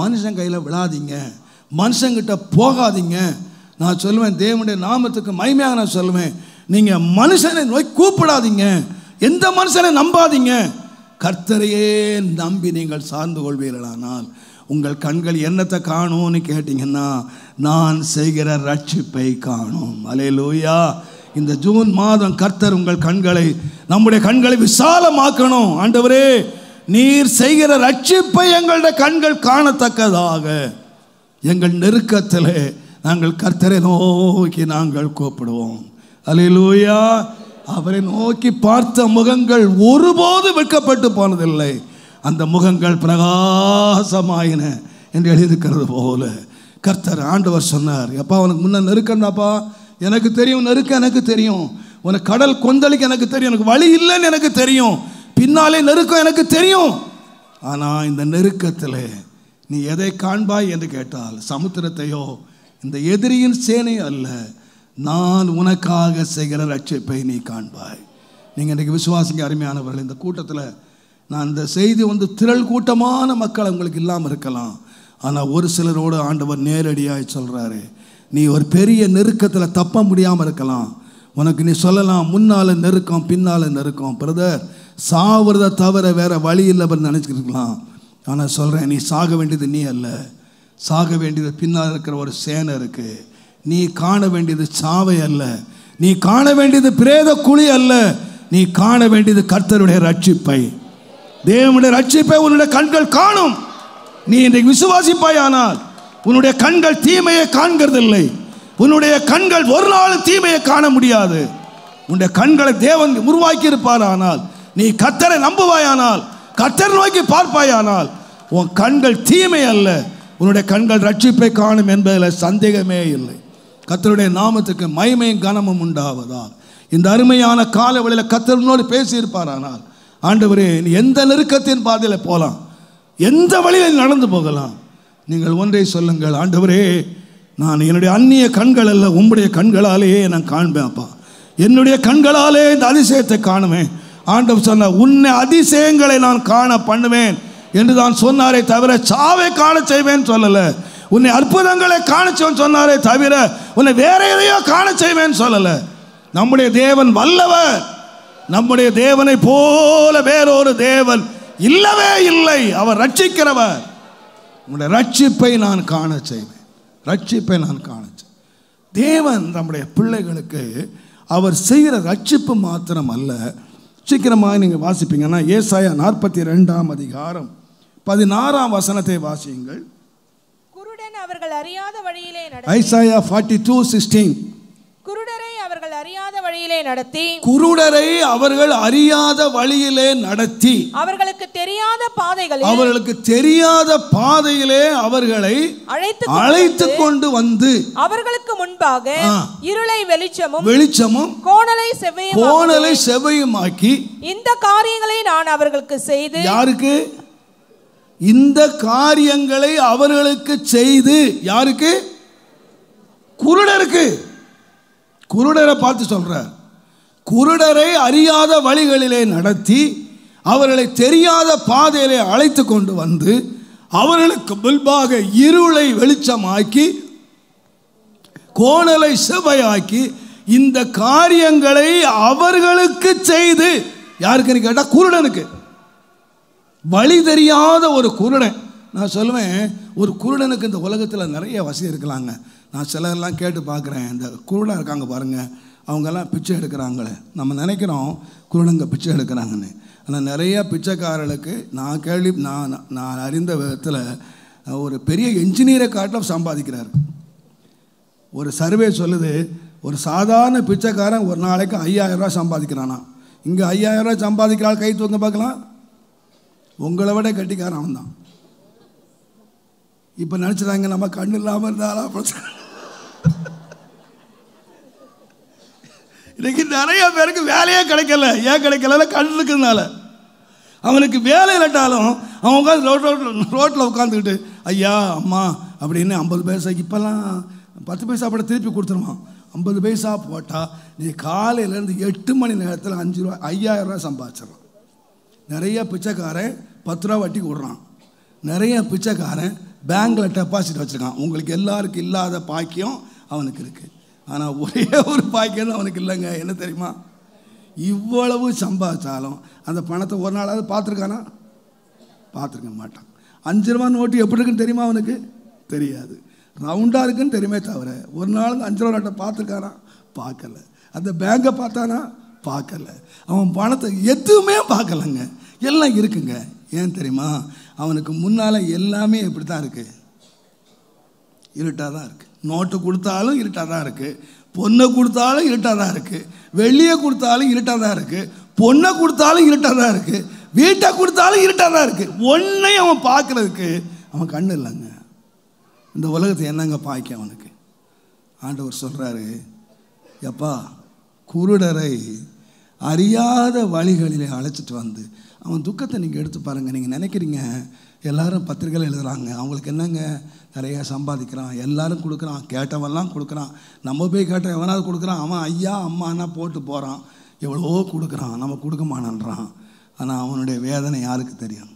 மனுஷன் கையில் விழாதீங்க மனுஷங்கிட்ட போகாதீங்க நான் சொல்லுவேன் தேவனுடைய நாமத்துக்கு மைமையாக நான் சொல்லுவேன் நீங்கள் மனுஷனை நோய் கூப்பிடாதீங்க எந்த மனுஷனை நம்பாதீங்க கர்த்தரையே நம்பி நீங்கள் சார்ந்து கொள்வீர்களானால் உங்கள் கண்கள் என்னத்தை காணும்னு கேட்டிங்கன்னா நான் செய்கிற ரட்சிப்பை காணும் லூயா இந்த ஜூன் மாதம் கர்த்தர் உங்கள் கண்களை நம்முடைய கண்களை விசாலமாக்கணும் ஆண்டவரே நீர் செய்கிற ரட்சிப்பை எங்களுடைய கண்கள் காணத்தக்கதாக எங்கள் நெருக்கத்தில் நாங்கள் கர்த்தரை நோக்கி நாங்கள் கூப்பிடுவோம் அலையிலூயா அவரை நோக்கி பார்த்த முகங்கள் ஒருபோது வெட்கப்பட்டு போனதில்லை அந்த முகங்கள் பிரகாசமாயின என்று எழுதியிருக்கிறது போல கர்த்தர் ஆண்டவர் சொன்னார் எப்பா உனக்கு முன்ன நெருக்கண்டாப்பா எனக்கு தெரியும் நெருக்க எனக்கு தெரியும் உனக்கு கடல் கொந்தளிக்க எனக்கு தெரியும் எனக்கு வழி இல்லைன்னு எனக்கு தெரியும் பின்னாலே நெருக்கம் எனக்கு தெரியும் ஆனால் இந்த நெருக்கத்தில் நீ எதை காண்பாய் என்று கேட்டால் சமுத்திரத்தையோ இந்த எதிரியின் சேனை அல்ல நான் உனக்காக செய்கிற ரட்சிப்பை நீ காண்பாய் நீங்கள் இன்றைக்கு விசுவாசிங்க அருமையானவர்கள் இந்த கூட்டத்தில் நான் இந்த செய்தி வந்து திரள் கூட்டமான மக்கள் அவங்களுக்கு இல்லாமல் இருக்கலாம் ஆனால் ஒரு சிலரோடு ஆண்டவர் நேரடியாக சொல்கிறாரு நீ ஒரு பெரிய நெருக்கத்தில் தப்ப முடியாமல் இருக்கலாம் உனக்கு நீ சொல்லலாம் முன்னால் நெருக்கம் பின்னால் நெருக்கம் பிரதர் சாவுறத தவிர வேறு வழி இல்லை நினச்சிருக்கலாம் ஆனால் சொல்கிறேன் நீ சாக வேண்டியது நீ அல்ல சாக வேண்டியது பின்னால் இருக்கிற ஒரு சேனை இருக்குது நீ காண வேண்டியது சாவை அல்ல நீ காண வேண்டியது பிரேத குழி அல்ல நீ காண வேண்டியது கர்த்தருடைய ரட்சிப்பை தேவனுடைய ரட்சிப்பை உன்னுடைய கண்கள் காணும் நீ இன்றைக்கு விசுவாசிப்பாயானால் உன்னுடைய கண்கள் தீமையை காண்கிறதில்லை உன்னுடைய கண்கள் ஒரு நாளும் தீமையை காண முடியாது உன்னுடைய கண்களை தேவன் உருவாக்கி இருப்பாரானால் நீ கத்தரை நம்புவாயானால் கத்தர் நோக்கி பார்ப்பாயானால் உன் கண்கள் தீமை அல்ல உன்னுடைய கண்கள் ரட்சிப்பை காணும் என்பதில் சந்தேகமே இல்லை கத்தருடைய நாமத்துக்கு மயமையும் கனமும் உண்டாவதா இந்த அருமையான காலவழியில் கத்தரனோடு பேசியிருப்பாரானால் ஆண்டவரே எந்த நெருக்கத்தின் பாதையில் போகலாம் எந்த வழியில் நடந்து போகலாம் நீங்கள் ஒன்றை சொல்லுங்கள் ஆண்டவரே நான் என்னுடைய அந்நிய கண்கள் அல்ல உம்முடைய கண்களாலேயே நான் காண்பேன் அப்பா என்னுடைய கண்களாலே இந்த அதிசயத்தை காணுவேன் ஆண்டவர் சொன்ன உன்னை அதிசயங்களை நான் காண பண்ணுவேன் என்று தான் சொன்னாரே தவிர சாவை காண செய்வேன் சொல்லலை உன்னை அற்புதங்களை காணச்சோன்னு சொன்னாரே தவிர உன்னை வேற எதையோ காண செய்வேன் சொல்லலை நம்முடைய தேவன் வல்லவர் நம்முடைய தேவனை போல வேறொரு தேவன் இல்லவே இல்லை அவர் ரட்சிக்கிறவர் உங்களுடைய ரட்சிப்பை நான் காண செய்வேன் ரட்சிப்பை நான் காண செய்வேன் தேவன் நம்முடைய பிள்ளைகளுக்கு அவர் செய்கிற ரட்சிப்பு மாத்திரம் அல்ல சீக்கிரமாக நீங்கள் வாசிப்பீங்கன்னா ஏசாய நாற்பத்தி ரெண்டாம் அதிகாரம் பதினாறாம் வசனத்தை வாசியுங்கள் குருடன் அவர்கள் அறியாத வழியிலே ஐசாயா ஃபார்ட்டி டூ சிக்ஸ்டீன் குருடன் அறியாத வழியிலே நடத்தி குருடரை அவர்கள் அறியாத வழியிலே நடத்தி அவர்களுக்கு தெரியாத பாதைகள் அவர்களுக்கு தெரியாத பாதையிலே அவர்களை அழைத்து அழைத்து கொண்டு வந்து அவர்களுக்கு முன்பாக இருளை வெளிச்சமும் வெளிச்சமும் கோணலை செவ்வையும் கோணலை செவ்வையுமாக்கி இந்த காரியங்களை நான் அவர்களுக்கு செய்து யாருக்கு இந்த காரியங்களை அவர்களுக்கு செய்து யாருக்கு குருடருக்கு குருடரை பார்த்து சொல்கிறார் குருடரை அறியாத வழிகளிலே நடத்தி அவர்களை தெரியாத பாதையிலே அழைத்து கொண்டு வந்து அவர்களுக்கு முன்பாக இருளை வெளிச்சமாக்கி கோணலை செவையாக்கி இந்த காரியங்களை அவர்களுக்கு செய்து யாருக்குன்னு கேட்டால் குருடனுக்கு வழி தெரியாத ஒரு குருடன் நான் சொல்லுவேன் ஒரு குருடனுக்கு இந்த உலகத்தில் நிறைய வசதி இருக்கலாங்க நான் சிலரெல்லாம் கேட்டு பார்க்குறேன் இந்த குருடாக இருக்காங்க பாருங்கள் அவங்கெல்லாம் பிச்சை எடுக்கிறாங்களே நம்ம நினைக்கிறோம் குருடங்க பிச்சை எடுக்கிறாங்கன்னு ஆனால் நிறையா பிச்சைக்காரர்களுக்கு நான் கேள்வி நான் நான் அறிந்த விதத்தில் ஒரு பெரிய என்ஜினியரை காட்டிலும் சம்பாதிக்கிறார் ஒரு சர்வே சொல்லுது ஒரு சாதாரண பிச்சைக்காரன் ஒரு நாளைக்கு ஐயாயிரரூவா சம்பாதிக்கிறானா இங்கே ஐயாயிரரூவா சம்பாதிக்கிறாள் கை தூங்க பார்க்கலாம் உங்களை விட கட்டிக்காரன் அவன் தான் இப்போ நினச்சிட்டாங்க நம்ம கண்ணு இல்லாமல் இருந்தாலும் பிரச்சனை இன்றைக்கி நிறைய பேருக்கு வேலையே கிடைக்கல ஏன் கிடைக்கல கண் அவனுக்கு வேலை இல்லாட்டாலும் அவன் உட்காந்து ரோட் ரோட்டில் ரோட்டில் உட்காந்துக்கிட்டு ஐயா அம்மா அப்படின்னு ஐம்பது பைசா இப்போல்லாம் பத்து பைசா போட திருப்பி கொடுத்துருவான் ஐம்பது பைசா போட்டால் நீ காலையிலேருந்து எட்டு மணி நேரத்தில் அஞ்சு ரூபா ஐயாயிரம் ரூபா சம்பாதிச்சிடலாம் நிறைய பிச்சைக்காரன் பத்து ரூபா வட்டி விடுறான் நிறைய பிச்சைக்காரன் பேங்க்கில் டெபாசிட் வச்சுருக்கான் உங்களுக்கு எல்லாருக்கும் இல்லாத பாக்கியம் அவனுக்கு இருக்குது ஆனால் ஒரே ஒரு பாக்கியம் அவனுக்கு இல்லைங்க என்ன தெரியுமா இவ்வளவு சம்பாதிச்சாலும் அந்த பணத்தை ஒரு நாளாவது பார்த்துருக்கானா பார்த்துருக்க மாட்டான் அஞ்சு ரூபா நோட்டு எப்படி இருக்குன்னு தெரியுமா அவனுக்கு தெரியாது ரவுண்டாக இருக்குன்னு தெரியுமே தவிர ஒரு நாள் அஞ்சு ரூபா நோட்டை பார்த்துருக்கானா பார்க்கல அந்த பேங்கை பார்த்தானா பார்க்கல அவன் பணத்தை எதுவுமே பார்க்கலங்க எல்லாம் இருக்குங்க ஏன் தெரியுமா அவனுக்கு முன்னால் எல்லாமே இப்படி தான் இருக்குது இருட்டாக தான் இருக்குது நோட்டு கொடுத்தாலும் இருட்டாக தான் இருக்குது பொண்ணை கொடுத்தாலும் இருட்டாக தான் இருக்குது வெள்ளியை கொடுத்தாலும் இருட்டாக தான் இருக்குது பொண்ணை கொடுத்தாலும் இருட்டாக தான் இருக்குது வீட்டை கொடுத்தாலும் இருட்டாக தான் இருக்குது ஒன்றையும் அவன் பார்க்குறதுக்கு அவன் கண்ணு இல்லைங்க இந்த உலகத்தை என்னங்க பாய்க்க அவனுக்கு ஆண்டவர் சொல்கிறாரு எப்பா குருடரை அறியாத வழிகளிலே அழைச்சிட்டு வந்து அவன் துக்கத்தை நீங்கள் எடுத்து பாருங்கள் நீங்கள் நினைக்கிறீங்க எல்லோரும் பத்திரிகையில் எழுதுகிறாங்க அவங்களுக்கு என்னங்க நிறையா சம்பாதிக்கிறான் எல்லோரும் கொடுக்குறான் கேட்டவெல்லாம் கொடுக்குறான் நம்ம போய் கேட்ட எவனாவது கொடுக்குறான் அவன் ஐயா அம்மானா போட்டு போகிறான் எவ்வளோ கொடுக்குறான் நம்ம கொடுக்குமானன்றான் ஆனால் அவனுடைய வேதனை யாருக்கு தெரியும்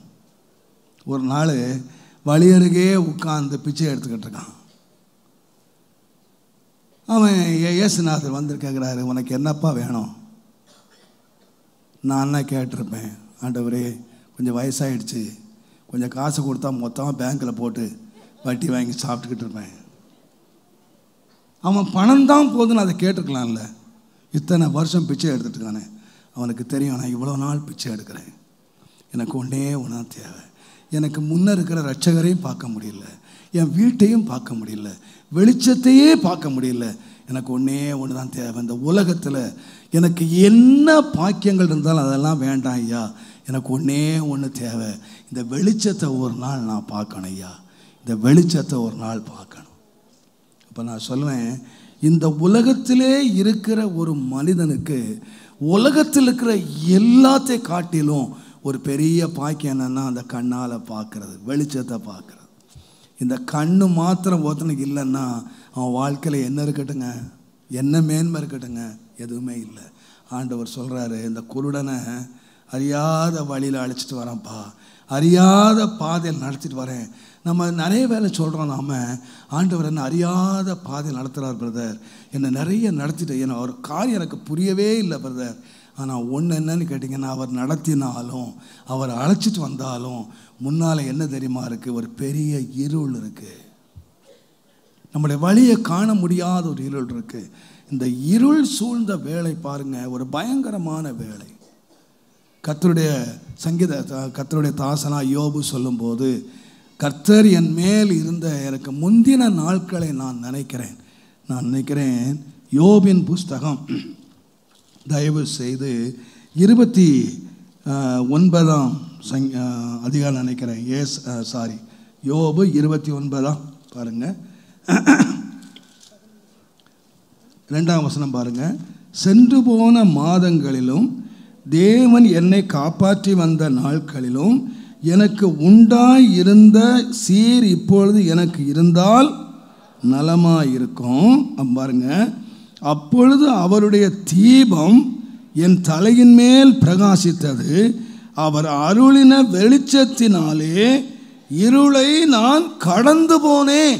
ஒரு நாள் வழி அருகே உட்காந்து பிச்சை எடுத்துக்கிட்டு இருக்கான் அவன் ஏசுநாதர் வந்து கேட்குறாரு உனக்கு என்னப்பா வேணும் நான் என்ன கேட்டிருப்பேன் ஆண்டவரே கொஞ்சம் வயசாகிடுச்சு கொஞ்சம் காசு கொடுத்தா மொத்தமாக பேங்க்கில் போட்டு வட்டி வாங்கி சாப்பிட்டுக்கிட்டு இருப்பேன் அவன் பணம் தான் போதுன்னு அதை கேட்டிருக்கலாம்ல இத்தனை வருஷம் பிச்சை எடுத்துகிட்டு அவனுக்கு தெரியும் நான் இவ்வளோ நாள் பிச்சை எடுக்கிறேன் எனக்கு ஒன்றே ஒன்றா தேவை எனக்கு முன்னே இருக்கிற ரட்சகரையும் பார்க்க முடியல என் வீட்டையும் பார்க்க முடியல வெளிச்சத்தையே பார்க்க முடியல எனக்கு ஒன்றே ஒன்று தான் தேவை இந்த உலகத்தில் எனக்கு என்ன பாக்கியங்கள் இருந்தாலும் அதெல்லாம் வேண்டாம் ஐயா எனக்கு ஒன்றே ஒன்று தேவை இந்த வெளிச்சத்தை ஒரு நாள் நான் பார்க்கணும் ஐயா இந்த வெளிச்சத்தை ஒரு நாள் பார்க்கணும் இப்போ நான் சொல்லுவேன் இந்த உலகத்திலே இருக்கிற ஒரு மனிதனுக்கு உலகத்தில் இருக்கிற எல்லாத்தை காட்டிலும் ஒரு பெரிய பாக்கியம் என்னென்னா அந்த கண்ணால் பார்க்குறது வெளிச்சத்தை பார்க்குறது இந்த கண்ணு மாத்திரம் ஒருத்தனுக்கு இல்லைன்னா அவன் வாழ்க்கையில் என்ன இருக்கட்டுங்க என்ன மேன்மை இருக்கட்டுங்க எதுவுமே இல்லை ஆண்டவர் சொல்கிறாரு இந்த குருடனை அறியாத வழியில் அழைச்சிட்டு வரேன்ப்பா அறியாத பாதையில் நடத்திட்டு வரேன் நம்ம நிறைய வேலை சொல்கிறோம் நாம் ஆண்டவர் என்ன அறியாத பாதையில் நடத்துகிறார் பிரதர் என்னை நிறைய நடத்திட்டு ஏன்னா ஒரு காரியம் எனக்கு புரியவே இல்லை பிரதர் ஆனால் ஒன்று என்னன்னு கேட்டிங்கன்னா அவர் நடத்தினாலும் அவர் அழைச்சிட்டு வந்தாலும் முன்னால் என்ன தெரியுமா இருக்குது ஒரு பெரிய இருள் இருக்குது நம்முடைய வழியை காண முடியாத ஒரு இருள் இருக்குது இந்த இருள் சூழ்ந்த வேலை பாருங்கள் ஒரு பயங்கரமான வேலை கத்தருடைய சங்கீத கத்தருடைய தாசனாக யோபு சொல்லும்போது கர்த்தர் என் மேல் இருந்த எனக்கு முந்தின நாட்களை நான் நினைக்கிறேன் நான் நினைக்கிறேன் யோபின் புஸ்தகம் தயவு செய்து இருபத்தி ஒன்பதாம் சங் அதிகாரம் நினைக்கிறேன் ஏஸ் சாரி யோபு இருபத்தி ஒன்பதாம் பாருங்கள் ரெண்டாம் வசனம் பாருங்கள் சென்று போன மாதங்களிலும் தேவன் என்னை காப்பாற்றி வந்த நாட்களிலும் எனக்கு உண்டாய் இருந்த சீர் இப்பொழுது எனக்கு இருந்தால் நலமாக இருக்கும் பாருங்க அப்பொழுது அவருடைய தீபம் என் தலையின் மேல் பிரகாசித்தது அவர் அருளின வெளிச்சத்தினாலே இருளை நான் கடந்து போனேன்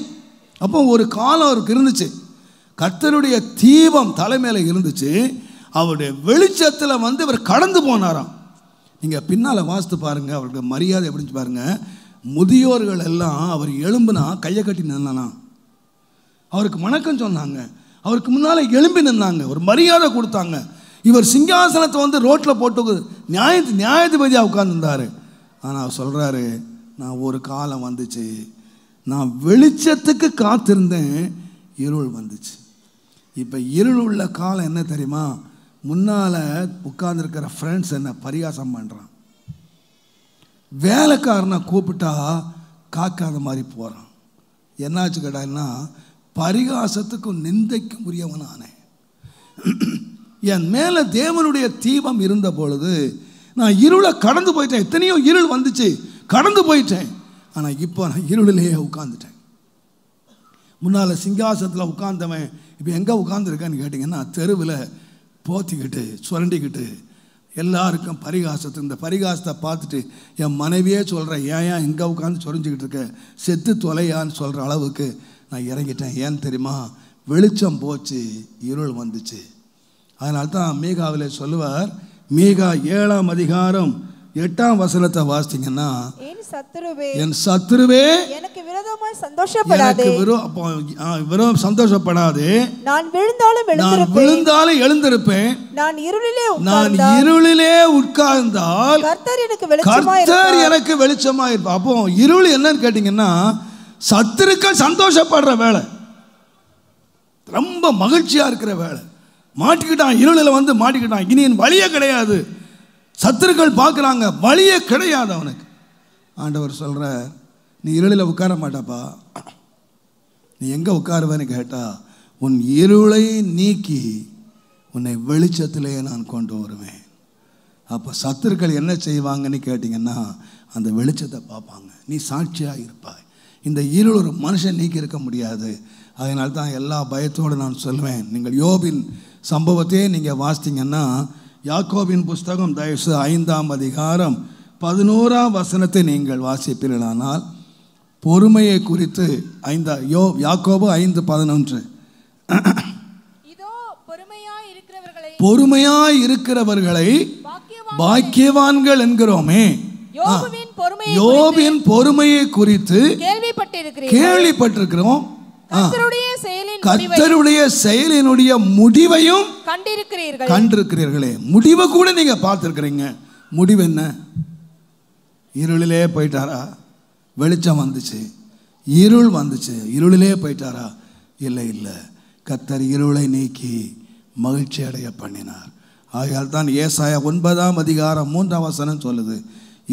அப்போ ஒரு காலம் அவருக்கு இருந்துச்சு கத்தருடைய தீபம் தலைமையில் இருந்துச்சு அவருடைய வெளிச்சத்தில் வந்து இவர் கடந்து போனாராம் நீங்கள் பின்னால் வாசித்து பாருங்கள் அவருடைய மரியாதை எப்படி பாருங்கள் முதியோர்கள் எல்லாம் அவர் எலும்புனா கையை கட்டி நின்னானா அவருக்கு வணக்கம் சொன்னாங்க அவருக்கு முன்னால் எலும்பி நின்னாங்க ஒரு மரியாதை கொடுத்தாங்க இவர் சிங்காசனத்தை வந்து ரோட்டில் போட்டு நியாய நியாயாதிபதியாக உட்கார்ந்துருந்தார் ஆனால் அவர் சொல்கிறாரு நான் ஒரு காலம் வந்துச்சு நான் வெளிச்சத்துக்கு காத்திருந்தேன் இருள் வந்துச்சு இப்போ இருள் உள்ள காலம் என்ன தெரியுமா முன்னால் உட்கார்ந்துருக்கிற ஃப்ரெண்ட்ஸ் என்ன பரிகாசம் பண்ணுறான் வேலைக்காரனை கூப்பிட்டா காக்காத மாதிரி போகிறான் என்னாச்சு கேட்டால்னா பரிகாசத்துக்கும் நிந்தைக்கும் ஆனே என் மேலே தேவனுடைய தீபம் இருந்த பொழுது நான் இருளை கடந்து போயிட்டேன் எத்தனையோ இருள் வந்துச்சு கடந்து போயிட்டேன் ஆனால் இப்போ நான் இருளிலேயே உட்காந்துட்டேன் முன்னால் சிங்காசத்தில் உட்கார்ந்தவன் இப்போ எங்கே உட்காந்துருக்கேன்னு கேட்டிங்கன்னா தெருவில் போத்திக்கிட்டு சுரண்டிக்கிட்டு எல்லாருக்கும் பரிகாசத்து இந்த பரிகாசத்தை பார்த்துட்டு என் மனைவியே சொல்கிறேன் ஏன் ஏன் இங்கே உட்காந்து சுரிஞ்சிக்கிட்டு இருக்க செத்து தொலையான்னு சொல்கிற அளவுக்கு நான் இறங்கிட்டேன் ஏன் தெரியுமா வெளிச்சம் போச்சு இருள் வந்துச்சு அதனால தான் மீகாவில் சொல்லுவார் மீகா ஏழாம் அதிகாரம் எட்டாம் வசனத்தை வாசித்தீங்கன்னா என் எனக்கு விரோதமாய் சந்தோஷப்படாதே சந்தோஷப்படாதே நான் விழுந்தாலும் எழுந்திருப்பேன் நான் இருளிலே நான் இருளிலே உட்கார்ந்தால் கர்த்தர் எனக்கு வெளிச்சமா கர்த்தர் எனக்கு அப்போ இருள் என்னன்னு கேட்டிங்கன்னா சத்துருக்கள் சந்தோஷப்படுற வேலை ரொம்ப மகிழ்ச்சியா இருக்கிற வேலை மாட்டிக்கிட்டான் இருளில் வந்து மாட்டிக்கிட்டான் இனி என் வழியே கிடையாது சத்துருக்கள் பார்க்குறாங்க வழியே கிடையாது அவனுக்கு ஆண்டவர் சொல்கிற நீ இருளில் உட்கார மாட்டாப்பா நீ எங்கே உட்காருவேன்னு கேட்டால் உன் இருளை நீக்கி உன்னை வெளிச்சத்திலேயே நான் கொண்டு வருவேன் அப்போ சத்துருக்கள் என்ன செய்வாங்கன்னு கேட்டிங்கன்னா அந்த வெளிச்சத்தை பார்ப்பாங்க நீ சாட்சியாக இருப்பாய் இந்த இருள் ஒரு மனுஷன் நீக்கி இருக்க முடியாது அதனால்தான் எல்லா பயத்தோடு நான் சொல்வேன் நீங்கள் யோபின் சம்பவத்தையே நீங்கள் வாசித்தீங்கன்னா யாக்கோவின் புஸ்தகம் தயசு ஐந்தாம் அதிகாரம் பதினோராம் வசனத்தை நீங்கள் வாசிப்பீர்களானால் பொறுமையை குறித்து ஐந்தா யோ யாக்கோபு ஐந்து பதினொன்று பொறுமையா இருக்கிறவர்களை பாக்கியவான்கள் என்கிறோமே யோபின் பொறுமையை குறித்து கேள்விப்பட்டிருக்கிறோம் கத்தருடைய செயலினுடைய முடிவையும் கண்டிருக்கிறீர்கள் கண்டிருக்கிறீர்களே முடிவை கூட நீங்க பார்த்துருக்கிறீங்க முடிவு என்ன இருளிலே போயிட்டாரா வெளிச்சம் வந்துச்சு இருள் வந்துச்சு இருளிலே போயிட்டாரா இல்லை இல்லை கத்தர் இருளை நீக்கி மகிழ்ச்சி அடைய பண்ணினார் ஆகையால் தான் ஏசாய ஒன்பதாம் அதிகாரம் மூன்றாம் வசனம் சொல்லுது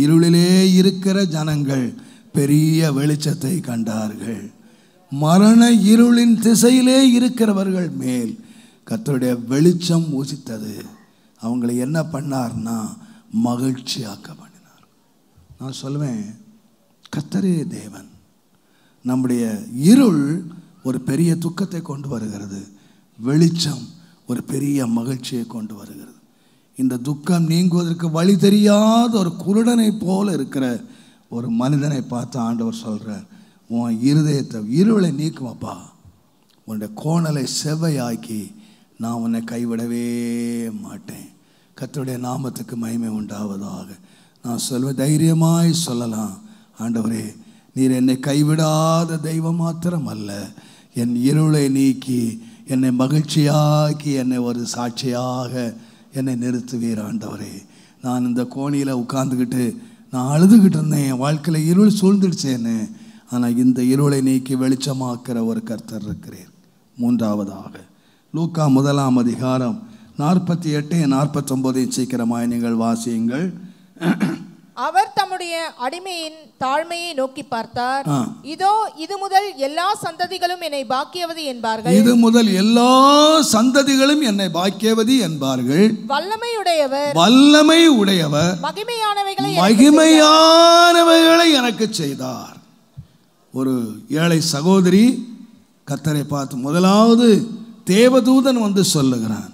இருளிலே இருக்கிற ஜனங்கள் பெரிய வெளிச்சத்தை கண்டார்கள் மரண இருளின் திசையிலே இருக்கிறவர்கள் மேல் கத்தருடைய வெளிச்சம் ஊசித்தது அவங்களை என்ன பண்ணார்னா ஆக்க பண்ணினார் நான் சொல்லுவேன் கத்தரே தேவன் நம்முடைய இருள் ஒரு பெரிய துக்கத்தை கொண்டு வருகிறது வெளிச்சம் ஒரு பெரிய மகிழ்ச்சியை கொண்டு வருகிறது இந்த துக்கம் நீங்குவதற்கு வழி தெரியாத ஒரு குருடனை போல இருக்கிற ஒரு மனிதனை பார்த்து ஆண்டவர் சொல்கிறார் உன் இருதயத்தை இருளை நீக்குவப்பா உன்னுடைய கோணலை செவ்வையாக்கி நான் உன்னை கைவிடவே மாட்டேன் கத்தருடைய நாமத்துக்கு மகிமை உண்டாவதாக நான் சொல்வ தைரியமாய் சொல்லலாம் ஆண்டவரே நீர் என்னை கைவிடாத தெய்வம் மாத்திரம் அல்ல என் இருளை நீக்கி என்னை மகிழ்ச்சியாக்கி என்னை ஒரு சாட்சியாக என்னை நிறுத்துவீர் ஆண்டவரே நான் இந்த கோணியில் உட்காந்துக்கிட்டு நான் அழுதுகிட்டு இருந்தேன் என் வாழ்க்கையில் இருள் சூழ்ந்துடுச்சேன்னு ஆனால் இந்த இருளை நீக்கி வெளிச்சமாக்கிற ஒரு கர்த்தர் இருக்கிறேன் மூன்றாவதாக லூக்கா முதலாம் அதிகாரம் நாற்பத்தி எட்டு நாற்பத்தொன்பதையும் சீக்கிரமாய் நீங்கள் வாசியுங்கள் அவர் தம்முடைய அடிமையின் தாழ்மையை நோக்கி பார்த்தார் இதோ இது முதல் எல்லா சந்ததிகளும் என்னை பாக்கியவது என்பார்கள் இது முதல் எல்லா சந்ததிகளும் என்னை பாக்கியவது என்பார்கள் வல்லமை உடையவர் வல்லமை உடையவர் மகிமையானவைகளை மகிமையானவைகளை எனக்கு செய்தார் ஒரு ஏழை சகோதரி கத்தரை பார்த்து முதலாவது தேவதூதன் வந்து சொல்லுகிறான்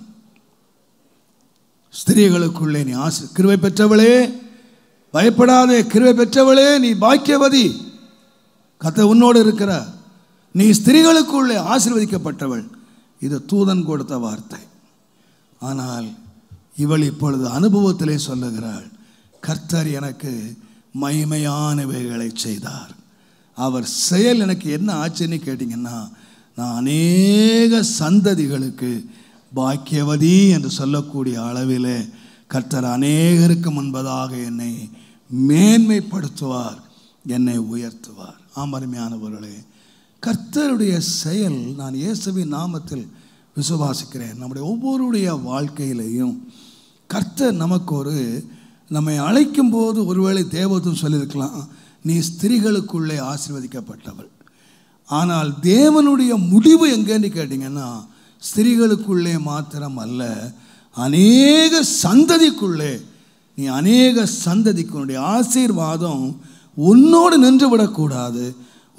ஸ்திரீகளுக்குள்ளே நீ ஆசை கிருவை பெற்றவளே பயப்படாதே கிருவை பெற்றவளே நீ பாக்கியவதி கத்தை உன்னோடு இருக்கிற நீ ஸ்திரீகளுக்குள்ளே ஆசிர்வதிக்கப்பட்டவள் இது தூதன் கொடுத்த வார்த்தை ஆனால் இவள் இப்பொழுது அனுபவத்திலே சொல்லுகிறாள் கர்த்தர் எனக்கு மகிமையானவைகளை செய்தார் அவர் செயல் எனக்கு என்ன ஆச்சுன்னு கேட்டிங்கன்னா நான் அநேக சந்ததிகளுக்கு பாக்கியவதி என்று சொல்லக்கூடிய அளவில் கர்த்தர் அநேகருக்கு முன்பதாக என்னை மேன்மைப்படுத்துவார் என்னை உயர்த்துவார் ஆமருமையானவர்களே கர்த்தருடைய செயல் நான் இயேசுவி நாமத்தில் விசுவாசிக்கிறேன் நம்முடைய ஒவ்வொருடைய வாழ்க்கையிலையும் கர்த்தர் நமக்கு ஒரு நம்மை அழைக்கும் போது ஒருவேளை தேவதும் சொல்லியிருக்கலாம் நீ ஸ்திரீகளுக்குள்ளே ஆசிர்வதிக்கப்பட்டவள் ஆனால் தேவனுடைய முடிவு எங்கேன்னு கேட்டிங்கன்னா ஸ்திரீகளுக்குள்ளே மாத்திரம் அல்ல அநேக சந்ததிக்குள்ளே நீ அநேக சந்ததிக்கு உன்னுடைய ஆசீர்வாதம் உன்னோடு நின்று விடக்கூடாது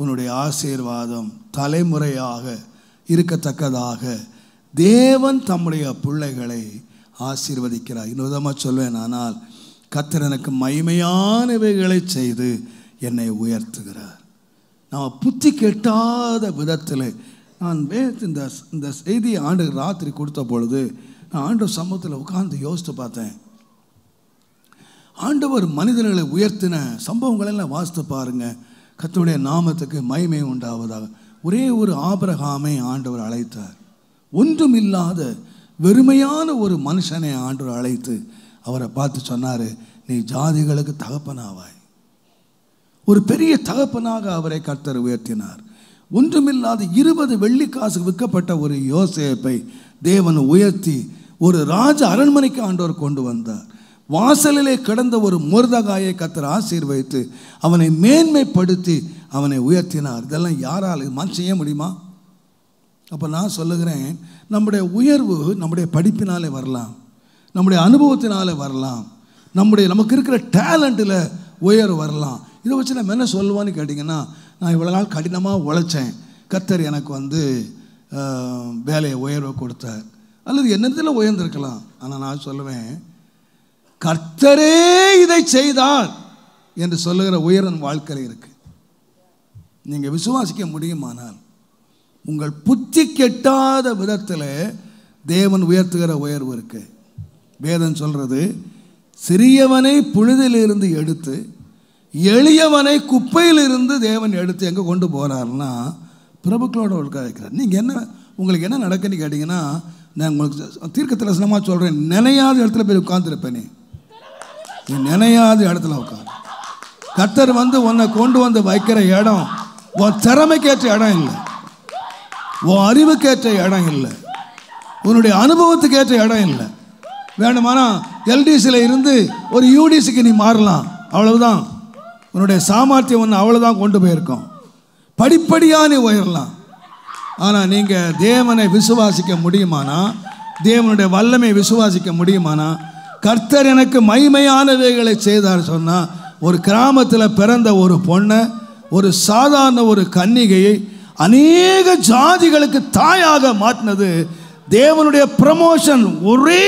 உன்னுடைய ஆசீர்வாதம் தலைமுறையாக இருக்கத்தக்கதாக தேவன் தம்முடைய பிள்ளைகளை ஆசீர்வதிக்கிறார் இன்னொரு விதமாக சொல்வேன் ஆனால் கத்தர் எனக்கு செய்து என்னை உயர்த்துகிறார் நாம் புத்தி கெட்டாத விதத்தில் நான் வேத்து இந்த இந்த செய்தி ஆண்டு ராத்திரி கொடுத்த பொழுது நான் ஆண்டவர் சமூகத்தில் உட்கார்ந்து யோசித்து பார்த்தேன் ஆண்டவர் மனிதர்களை உயர்த்தின சம்பவங்களெல்லாம் எல்லாம் வாசித்து பாருங்கள் கத்தனுடைய நாமத்துக்கு மய்மை உண்டாவதாக ஒரே ஒரு ஆபரகாமை ஆண்டவர் அழைத்தார் ஒன்றும் இல்லாத வெறுமையான ஒரு மனுஷனை ஆண்டவர் அழைத்து அவரை பார்த்து சொன்னார் நீ ஜாதிகளுக்கு தகப்பனாவாய் ஒரு பெரிய தகப்பனாக அவரை கர்த்தர் உயர்த்தினார் ஒன்றுமில்லாத இருபது வெள்ளிக்காசு விற்கப்பட்ட ஒரு யோசேப்பை தேவன் உயர்த்தி ஒரு ராஜ அரண்மனைக்கு ஆண்டோர் கொண்டு வந்தார் வாசலிலே கிடந்த ஒரு முருதகாயை கத்தர் ஆசீர்வைத்து அவனை மேன்மைப்படுத்தி அவனை உயர்த்தினார் இதெல்லாம் யாரால் மண் செய்ய முடியுமா அப்போ நான் சொல்லுகிறேன் நம்முடைய உயர்வு நம்முடைய படிப்பினாலே வரலாம் நம்முடைய அனுபவத்தினாலே வரலாம் நம்முடைய நமக்கு இருக்கிற டேலண்ட்டில் உயர்வு வரலாம் இதை வச்சு நம்ம என்ன சொல்லுவான்னு கேட்டிங்கன்னா நான் இவ்வளோ நாள் கடினமாக உழைச்சேன் கத்தர் எனக்கு வந்து வேலையை உயர்வை கொடுத்தார் அல்லது என்னத்தில் உயர்ந்திருக்கலாம் ஆனால் நான் சொல்லுவேன் கர்த்தரே இதை செய்தார் என்று சொல்லுகிற உயரன் வாழ்க்கையில் இருக்குது நீங்கள் விசுவாசிக்க முடியுமானால் உங்கள் புத்தி கெட்டாத விதத்தில் தேவன் உயர்த்துகிற உயர்வு இருக்குது வேதன் சொல்கிறது சிறியவனை புழுதிலிருந்து எடுத்து எளியவனை குப்பையிலிருந்து தேவன் எடுத்து எங்கே கொண்டு போகிறாருன்னா பிரபுக்களோட உட்கார இருக்கிறார் நீங்கள் என்ன உங்களுக்கு என்ன நடக்குன்னு கேட்டிங்கன்னா நான் உங்களுக்கு தீர்க்க தரிசனமாக சொல்கிறேன் நினையாத இடத்துல போய் உட்காந்துருப்பேனே நீ நினையாத இடத்துல உட்காந்து கத்தர் வந்து உன்னை கொண்டு வந்து வைக்கிற இடம் உன் திறமைக்கேற்ற இடம் இல்லை உன் அறிவுக்கேற்ற இடம் இல்லை உன்னுடைய அனுபவத்துக்கு ஏற்ற இடம் இல்லை வேணுமானா எல்டிசியில் இருந்து ஒரு யூடிசிக்கு நீ மாறலாம் அவ்வளவுதான் உன்னுடைய சாமர்த்தியம் ஒன்று அவ்வளோதான் கொண்டு போயிருக்கோம் படிப்படியாக நீ உயரலாம் ஆனால் நீங்கள் தேவனை விசுவாசிக்க முடியுமானா தேவனுடைய வல்லமை விசுவாசிக்க முடியுமானா கர்த்தர் எனக்கு மைமையானவைகளை செய்தார் சொன்னால் ஒரு கிராமத்தில் பிறந்த ஒரு பொண்ணை ஒரு சாதாரண ஒரு கன்னிகையை அநேக ஜாதிகளுக்கு தாயாக மாற்றினது தேவனுடைய ப்ரமோஷன் ஒரே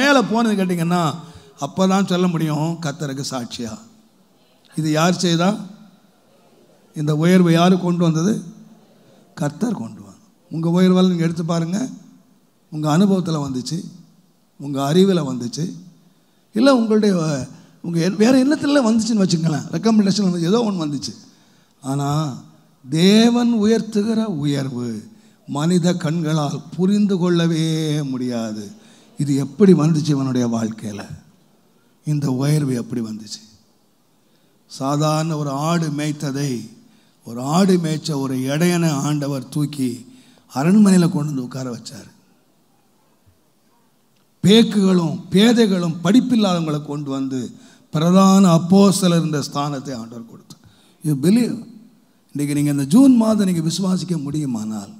மேலே போனது கேட்டிங்கன்னா அப்போ தான் சொல்ல முடியும் கத்தருக்கு சாட்சியாக இது யார் செய்தா இந்த உயர்வை யார் கொண்டு வந்தது கர்த்தர் கொண்டு வந்தார் உங்கள் உயர்வால் நீங்கள் எடுத்து பாருங்கள் உங்கள் அனுபவத்தில் வந்துச்சு உங்கள் அறிவில் வந்துச்சு இல்லை உங்களுடைய உங்கள் வேறு எண்ணத்தில் வந்துச்சுன்னு வச்சுங்களேன் ரெக்கமெண்டேஷன் வந்து ஏதோ ஒன்று வந்துச்சு ஆனால் தேவன் உயர்த்துகிற உயர்வு மனித கண்களால் புரிந்து கொள்ளவே முடியாது இது எப்படி வந்துச்சு இவனுடைய வாழ்க்கையில் இந்த உயர்வு எப்படி வந்துச்சு சாதாரண ஒரு ஆடு மேய்த்ததை ஒரு ஆடு மேய்ச்ச ஒரு இடையனை ஆண்டவர் தூக்கி அரண்மனையில் கொண்டு வந்து உட்கார வச்சார் பேக்குகளும் பேதைகளும் படிப்பில்லாதவங்களை கொண்டு வந்து பிரதான அப்போசலர் இருந்த ஸ்தானத்தை ஆண்டவர் கொடுத்தார் யூ பிலீவ் இன்றைக்கி நீங்கள் இந்த ஜூன் மாதம் நீங்கள் விசுவாசிக்க முடியுமானால்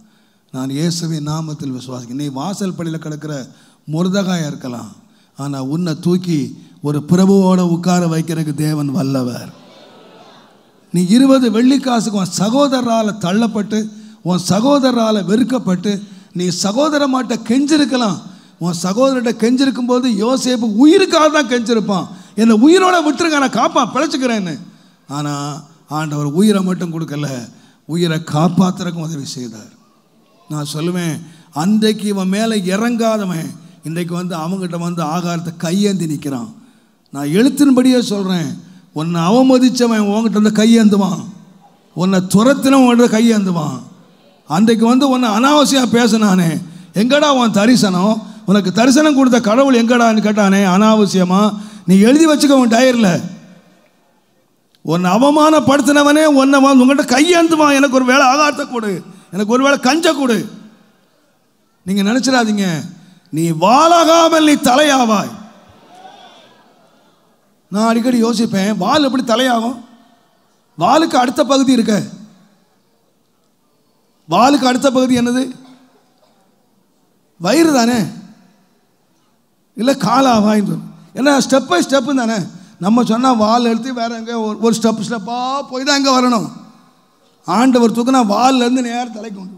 நான் இயேசுவை நாமத்தில் விசுவாசிக்க நீ வாசல் படியில் கிடக்கிற முருதகாயாக இருக்கலாம் ஆனால் உன்னை தூக்கி ஒரு பிரபுவோட உட்கார வைக்கிறதுக்கு தேவன் வல்லவர் நீ இருபது வெள்ளிக்காசுக்கு உன் சகோதரரால் தள்ளப்பட்டு உன் சகோதரரால் வெறுக்கப்பட்டு நீ மாட்ட கெஞ்சிருக்கலாம் உன் சகோதரிட்ட கெஞ்சிருக்கும் போது யோசேப்பு உயிருக்காக தான் கெஞ்சிருப்பான் என்னை உயிரோட விட்டுருங்க நான் காப்பா பிழைச்சிக்கிறேன்னு ஆனால் ஆண்டவர் உயிரை மட்டும் கொடுக்கல உயிரை காப்பாற்றுறக்கும் உதவி செய்தார் நான் சொல்லுவேன் அன்றைக்கு இவன் மேலே இறங்காதவன் இன்றைக்கு வந்து அவங்ககிட்ட வந்து ஆகாரத்தை கையேந்தி நிற்கிறான் நான் எழுத்தின்படியே சொல்கிறேன் உன்னை அவமதித்தவன் உங்ககிட்ட வந்து கையேந்துவான் உன்னை துரத்தின உங்கள்கிட்ட கையேந்துவான் அன்றைக்கு வந்து உன்னை அனாவசியமாக பேசினானே எங்கடா உன் தரிசனம் உனக்கு தரிசனம் கொடுத்த கடவுள் எங்கடான்னு கேட்டானே அனாவசியமாக நீ எழுதி வச்சுக்க உன் டயரில் உன்னை அவமானப்படுத்தினவனே உன்னை வந்து உங்கள்கிட்ட கையேந்துவான் எனக்கு ஒரு வேலை ஆகாத்த கொடு எனக்கு ஒரு வேலை கஞ்ச கொடு நீங்கள் நினச்சிடாதீங்க நீ வாழாகாமல் நீ தலையாவாய் நான் அடிக்கடி யோசிப்பேன் வால் எப்படி தலையாகும் வாலுக்கு அடுத்த பகுதி இருக்க வாலுக்கு அடுத்த பகுதி என்னது வயிறு தானே இல்லை காலாவாயின்னு ஏன்னா ஸ்டெப் பை ஸ்டெப்பு தானே நம்ம சொன்னால் வால் எடுத்து வேற எங்கே ஒரு ஒரு ஸ்டெப் ஸ்டெப்பாக போய் தான் அங்கே வரணும் ஆண்டவர் தூக்குனா வால்லேருந்து நேரம் தலைக்கு கொண்டு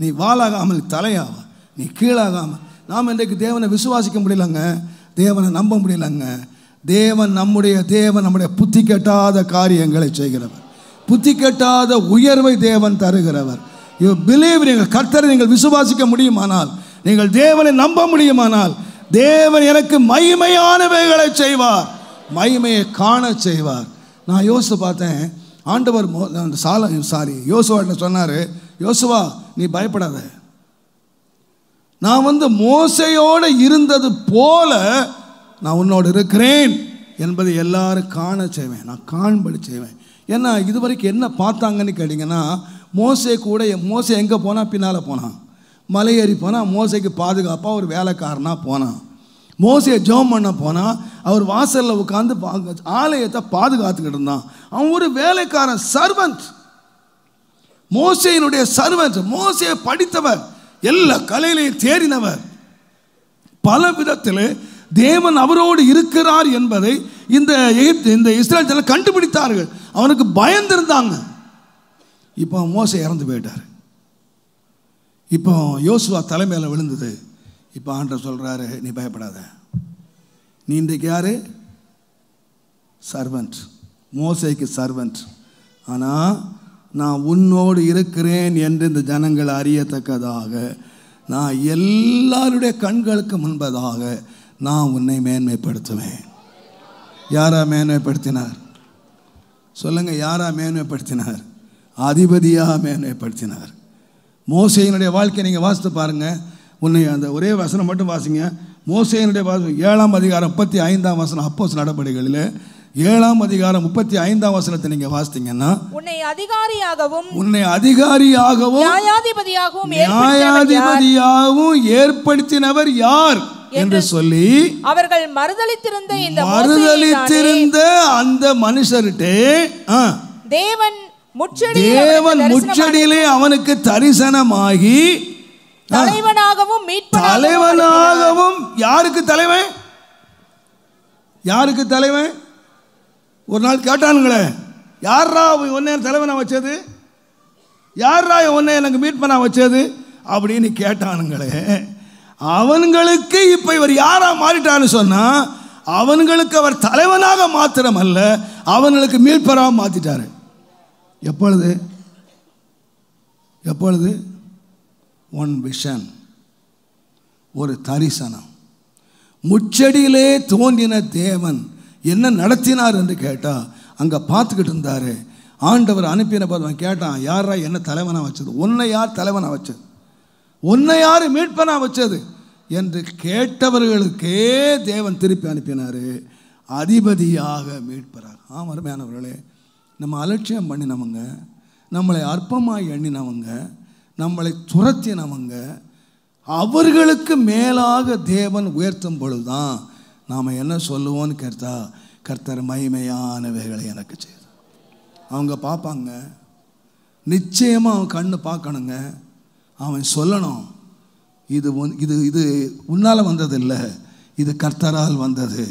நீ வாலாகாமல் தலையாவா நீ கீழாகாமல் நாம் இன்றைக்கு தேவனை விசுவாசிக்க முடியலங்க தேவனை நம்ப முடியலங்க தேவன் நம்முடைய தேவன் நம்முடைய புத்தி கெட்டாத காரியங்களை செய்கிறவர் புத்தி கெட்டாத உயர்வை தேவன் தருகிறவர் யூ பிலீவ் நீங்கள் கர்த்தரை நீங்கள் விசுவாசிக்க முடியுமானால் நீங்கள் தேவனை நம்ப முடியுமானால் தேவன் எனக்கு மகிமையானவைகளை செய்வார் மகிமையை காண செய்வார் நான் யோசித்து பார்த்தேன் ஆண்டவர் சால சாரி யோசுவாட்ட சொன்னார் யோசுவா நீ பயப்படாத நான் வந்து மோசையோடு இருந்தது போல நான் உன்னோடு இருக்கிறேன் என்பதை எல்லாரும் காண செய்வேன் நான் காண்படி செய்வேன் ஏன்னா இது வரைக்கும் என்ன பார்த்தாங்கன்னு கேட்டிங்கன்னா மோசை கூட மோசை எங்கே போனால் பின்னால் போனான் மலை ஏறி போனால் மோசைக்கு பாதுகாப்பாக ஒரு வேலைக்காரனாக போனான் மோசையை ஜோம் பண்ண போனால் அவர் வாசலில் உட்காந்து ஆலயத்தை பாதுகாத்துக்கிட்டு இருந்தான் அவன் ஒரு வேலைக்காரன் சர்வன்ட் மோசையினுடைய சர்வன்ட் மோசையை படித்தவன் எல்லா கலையிலையும் தேறினவர் பல விதத்தில் தேவன் அவரோடு இருக்கிறார் என்பதை இந்த எகிப்து இந்த இஸ்ரேல் ஜன கண்டுபிடித்தார்கள் அவனுக்கு பயந்திருந்தாங்க இப்போ மோசை இறந்து போயிட்டார் இப்போ யோசுவா தலைமையில் விழுந்தது இப்போ ஆண்டர் சொல்கிறாரு நீ பயப்படாத நீ இன்றைக்கு யார் சர்வன்ட் மோசைக்கு சர்வன்ட் ஆனால் நான் உன்னோடு இருக்கிறேன் என்று இந்த ஜனங்கள் அறியத்தக்கதாக நான் எல்லாருடைய கண்களுக்கு முன்பதாக நான் உன்னை மேன்மைப்படுத்துவேன் யாரா மேன்மைப்படுத்தினார் சொல்லுங்கள் யாரா மேன்மைப்படுத்தினார் அதிபதியாக மேன்மைப்படுத்தினார் மோசையினுடைய வாழ்க்கையை நீங்கள் வாசித்து பாருங்கள் உன்னை அந்த ஒரே வசனம் மட்டும் வாசிங்க மோசையினுடைய ஏழாம் அதிகாரம் முப்பத்தி ஐந்தாம் வசனம் அப்போஸ் நடவடிக்கைகளில் ஏழாம் அதிகாரம் முப்பத்தி ஐந்தாம் வசனத்தை நீங்க வாசித்தீங்கன்னா உன்னை அதிகாரியாகவும் உன்னை அதிகாரியாகவும் நியாயாதிபதியாகவும் நியாயாதிபதியாகவும் ஏற்படுத்தினவர் யார் என்று சொல்லி அவர்கள் மறுதளித்திருந்த இந்த மறுதளித்திருந்த அந்த மனுஷர்கிட்ட தேவன் தேவன் முச்சடியிலே அவனுக்கு தரிசனமாகி தலைவனாகவும் தலைவனாகவும் யாருக்கு தலைவன் யாருக்கு தலைவன் ஒரு நாள் கேட்டானுங்களே யாரா ஒன்னே தலைவன வச்சது யாரா ஒன்னே எனக்கு மீட் பண்ண வச்சது அப்படின்னு கேட்டானுங்களே அவன்களுக்கு இப்போ இவர் யாராக மாறிட்டான்னு சொன்னால் அவன்களுக்கு அவர் தலைவனாக மாத்திரம் அல்ல அவன்களுக்கு மீட்பராக மாத்திட்டாரு எப்பொழுது எப்பொழுது ஒன் விஷன் ஒரு தரிசனம் முச்சடியிலே தோன்றின தேவன் என்ன நடத்தினார் என்று கேட்டால் அங்கே பார்த்துக்கிட்டு இருந்தார் ஆண்டவர் அனுப்பின போது அவன் கேட்டான் யாரா என்ன தலைவனாக வச்சது உன்னை யார் தலைவனாக வச்சது உன்னை யார் மீட்பனாக வச்சது என்று கேட்டவர்களுக்கே தேவன் திருப்பி அனுப்பினார் அதிபதியாக மீட்பரார் அருமையானவர்களே நம்ம அலட்சியம் பண்ணினவங்க நம்மளை அற்பமாக எண்ணினவங்க நம்மளை துரத்தினவங்க அவர்களுக்கு மேலாக தேவன் உயர்த்தும் பொழுதுதான் நாம் என்ன சொல்லுவோன்னு கேட்டால் கர்த்தர் மகிமையானவைகளை எனக்கு செய்து அவங்க பார்ப்பாங்க நிச்சயமாக அவன் கண்ணு பார்க்கணுங்க அவன் சொல்லணும் இது இது இது உன்னால் வந்ததில்லை இது கர்த்தரால் வந்தது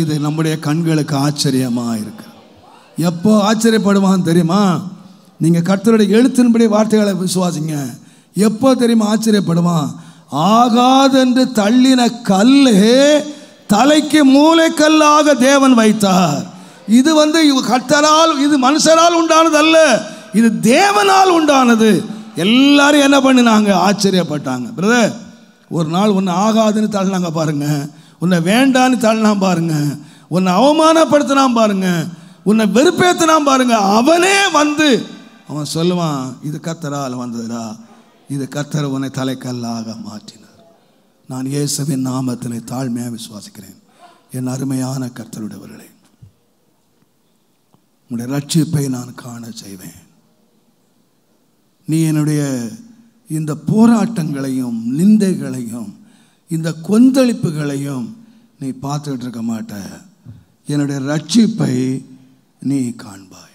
இது நம்முடைய கண்களுக்கு ஆச்சரியமாக இருக்கு எப்போ ஆச்சரியப்படுவான்னு தெரியுமா நீங்கள் கர்த்தருடைய எழுத்தின்படி வார்த்தைகளை விசுவாசிங்க எப்போ தெரியுமா ஆச்சரியப்படுவான் ஆகாதென்று தள்ளின கல்லு தலைக்கு மூளைக்கல்லாக தேவன் வைத்தார் இது வந்து கத்தரால் இது மனுஷரால் உண்டானது அல்ல இது தேவனால் உண்டானது எல்லாரும் என்ன பண்ணினாங்க ஆச்சரியப்பட்டாங்க பிரதர் ஒரு நாள் ஒன்று ஆகாதுன்னு தள்ளினாங்க பாருங்க உன்னை வேண்டான்னு தள்ளினா பாருங்க உன்னை அவமானப்படுத்தினா பாருங்க உன்னை வெறுப்பேற்றினா பாருங்க அவனே வந்து அவன் சொல்லுவான் இது கத்தரால் வந்ததுடா இது கத்தர் உன்னை தலைக்கல்லாக மாற்றினான் நான் இயேசுவின் நாமத்தினை தாழ்மையாக விசுவாசிக்கிறேன் என் அருமையான கர்த்தருடையவர்களே உங்களுடைய ரட்சிப்பை நான் காண செய்வேன் நீ என்னுடைய இந்த போராட்டங்களையும் நிந்தைகளையும் இந்த கொந்தளிப்புகளையும் நீ பார்த்துக்கிட்டு இருக்க மாட்ட என்னுடைய ரட்சிப்பை நீ காண்பாய்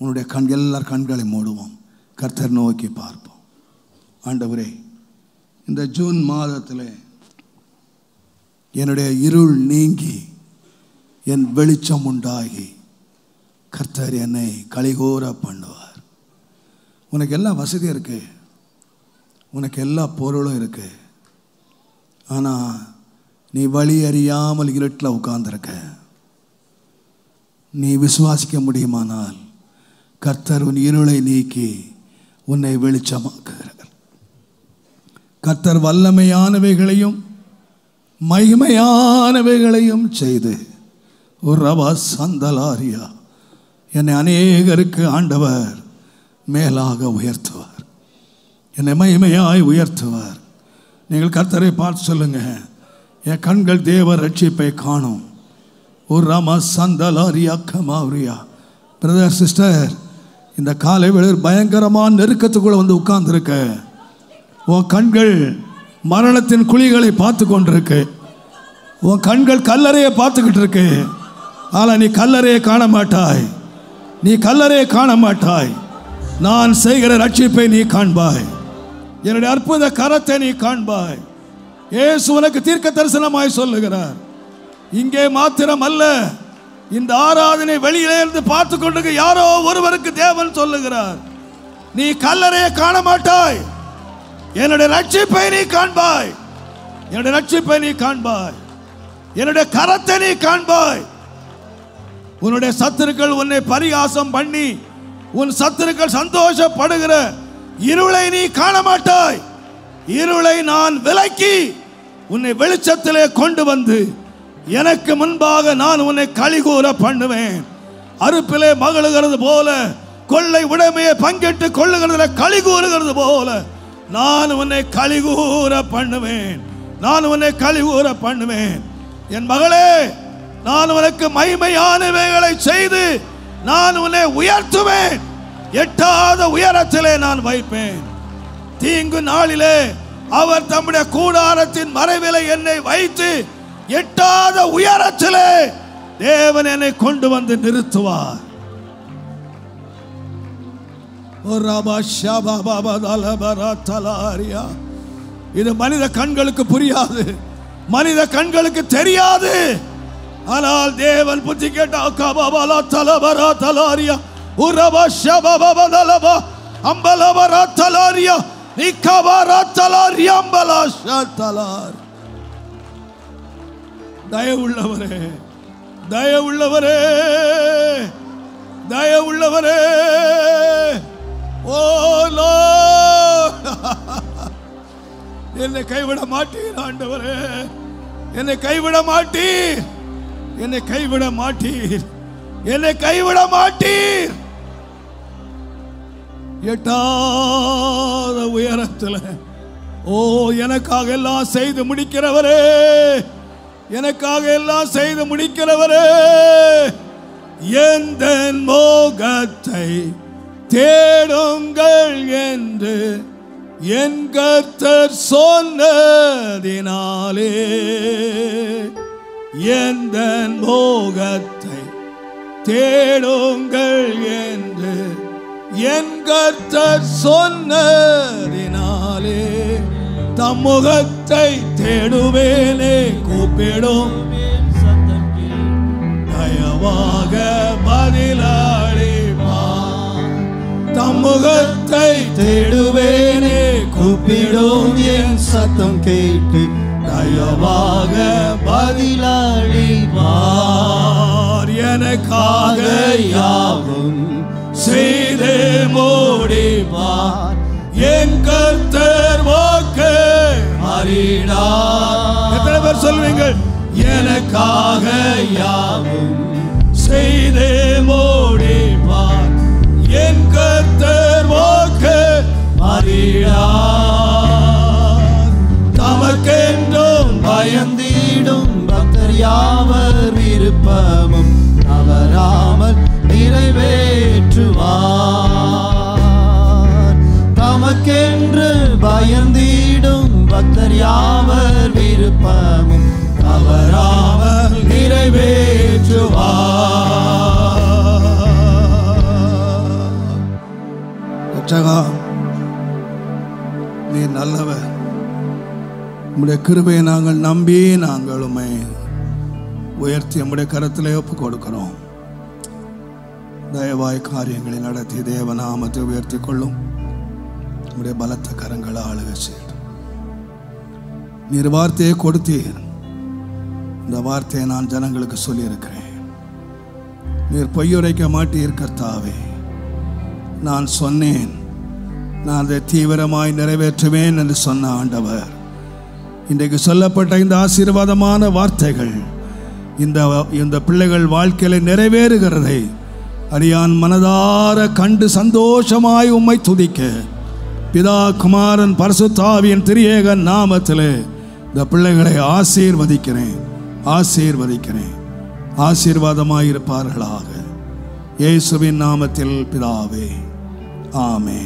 உன்னுடைய கண் எல்லார் கண்களை மூடுவோம் கர்த்தர் நோக்கி பார்ப்போம் ஆண்டவரே இந்த ஜூன் மாதத்தில் என்னுடைய இருள் நீங்கி என் வெளிச்சம் உண்டாகி கர்த்தர் என்னை கலிகோர பண்ணுவார் உனக்கு எல்லா வசதியும் இருக்கு உனக்கு எல்லா பொருளும் இருக்கு ஆனால் நீ வழி அறியாமல் இருட்டில் உட்கார்ந்துருக்க நீ விசுவாசிக்க முடியுமானால் கர்த்தர் உன் இருளை நீக்கி உன்னை வெளிச்சமாக்குகிறார் கத்தர் வல்லமையானவைகளையும் மகிமையானவைகளையும் செய்து ஒரு ரவா சந்தலாரியா என்னை அநேகருக்கு ஆண்டவர் மேலாக உயர்த்துவார் என்னை மகிமையாய் உயர்த்துவார் நீங்கள் கத்தரை பார்த்து சொல்லுங்கள் என் கண்கள் தேவ ரட்சிப்பை காணும் ஒரு ராமா சந்தலாரியா கமாரியா பிரதர் சிஸ்டர் இந்த காலை வேளையில் பயங்கரமான நெருக்கத்துக்குள்ளே வந்து உட்கார்ந்துருக்கேன் உன் கண்கள் மரணத்தின் குழிகளை பார்த்து கொண்டிருக்கு உன் கண்கள் கல்லறையை பார்த்துக்கிட்டு இருக்கு ஆனால் நீ கல்லறையை காண மாட்டாய் நீ கல்லறையை காண மாட்டாய் நான் செய்கிற ரட்சிப்பை நீ காண்பாய் என்னுடைய அற்புத கரத்தை நீ காண்பாய் ஏசு உனக்கு தீர்க்க தரிசனமாய் சொல்லுகிறார் இங்கே மாத்திரம் அல்ல இந்த ஆராதனை வெளியிலே இருந்து பார்த்து கொண்டு யாரோ ஒருவருக்கு தேவன் சொல்லுகிறார் நீ கல்லறையை காண மாட்டாய் என்னுடைய ரட்சிப்பை நீ காண்பாய் என்னுடைய ரட்சிப்பை நீ காண்பாய் என்னுடைய கரத்தை நீ காண்பாய் உன்னுடைய சத்துருக்கள் உன்னை பரிகாசம் பண்ணி உன் சத்துருக்கள் சந்தோஷப்படுகிற இருளை நீ காண மாட்டாய் இருளை நான் விலக்கி உன்னை வெளிச்சத்திலே கொண்டு வந்து எனக்கு முன்பாக நான் உன்னை கழிகூற பண்ணுவேன் அறுப்பிலே மகளுகிறது போல கொள்ளை உடைமையை பங்கிட்டு கொள்ளுகிறதுல கழிகூறுகிறது போல நான் உன்னை கழிகூற பண்ணுவேன் நான் உன்னை கழிவுற பண்ணுவேன் என் மகளே நான் உனக்கு மைமையானவைகளை செய்து நான் உன்னை உயர்த்துவேன் எட்டாத உயரத்திலே நான் வைப்பேன் தீங்கு நாளிலே அவர் தம்முடைய கூடாரத்தின் மறைவிலை என்னை வைத்து எட்டாத உயரத்திலே தேவன் என்னை கொண்டு வந்து நிறுத்துவார் இது மனித கண்களுக்கு புரியாது மனித கண்களுக்கு தெரியாது ஆனால் தேவன் புத்தி கேட்டாரியாரியாரியவரே தலாரியா தலாரியா அம்பலா தலார் தயவுள்ளவரே தயவுள்ளவரே தயவுள்ளவரே Oh என்னை கைவிட மாட்டீர் ஆண்டவரே என்னை கைவிட மாட்டீர் என்னை கைவிட மாட்டீர் என்னை கைவிட மாட்டீர் எட்டாத உயரத்தில் ஓ எனக்காக எல்லாம் செய்து முடிக்கிறவரே எனக்காக எல்லாம் செய்து முடிக்கிறவரே எந்த மோகத்தை தேடுங்கள் என்று என் கர்த்தர் சொன்னதினாலே எந்த மோகத்தை தேடுங்கள் என்று என் கர்த்தர் சொன்னதினாலே தம்முகத்தை தேடுவேனே கூப்பிடும் தயவாக முகத்தை தேடுவேனே கூப்பிடும் என் சத்தம் கேட்டு தயவாக பதிலளிவார் எனக்காக யாவும் செய்து மூடிவார் என் கர்த்தர் வாக்கு அறிடார் எத்தனை பேர் சொல்வீங்கள் எனக்காக யாவும் செய்து மூடிவார் நமக்கு அறியார் தமக்கென்றும் பயந்தீடும் பக்தர் யாவர் விருப்பமும் தவறாமல் நிறைவேற்றுவார் தமக்கென்று பயந்தீடும் பக்தர் யாவர் விருப்பமும் தவறாமல் நிறைவேற்றுவார் ராஜா நீ நல்லவ உடைய கிருபையை நாங்கள் நம்பி நாங்களுமே உயர்த்தி நம்முடைய கரத்தில் ஒப்பு கொடுக்கிறோம் தயவாய் காரியங்களை நடத்தி நாமத்தை உயர்த்தி கொள்ளும் நம்முடைய பலத்த கரங்களை ஆளுக நீர் வார்த்தையை கொடுத்தீர் இந்த வார்த்தையை நான் ஜனங்களுக்கு சொல்லியிருக்கிறேன் நீர் பொய்யுரைக்க மாட்டீர் கர்த்தாவே நான் சொன்னேன் நான் அதை தீவிரமாய் நிறைவேற்றுவேன் என்று சொன்ன ஆண்டவர் இன்றைக்கு சொல்லப்பட்ட இந்த ஆசீர்வாதமான வார்த்தைகள் இந்த இந்த பிள்ளைகள் வாழ்க்கையில் நிறைவேறுகிறதை அரியான் மனதார கண்டு சந்தோஷமாய் உம்மை துதிக்க பிதா குமாரன் பரசுத்தாவியன் திரியேக நாமத்தில் இந்த பிள்ளைகளை ஆசீர்வதிக்கிறேன் ஆசீர்வதிக்கிறேன் ஆசீர்வாதமாயிருப்பார்களாக இயேசுவின் நாமத்தில் பிதாவே ஆமே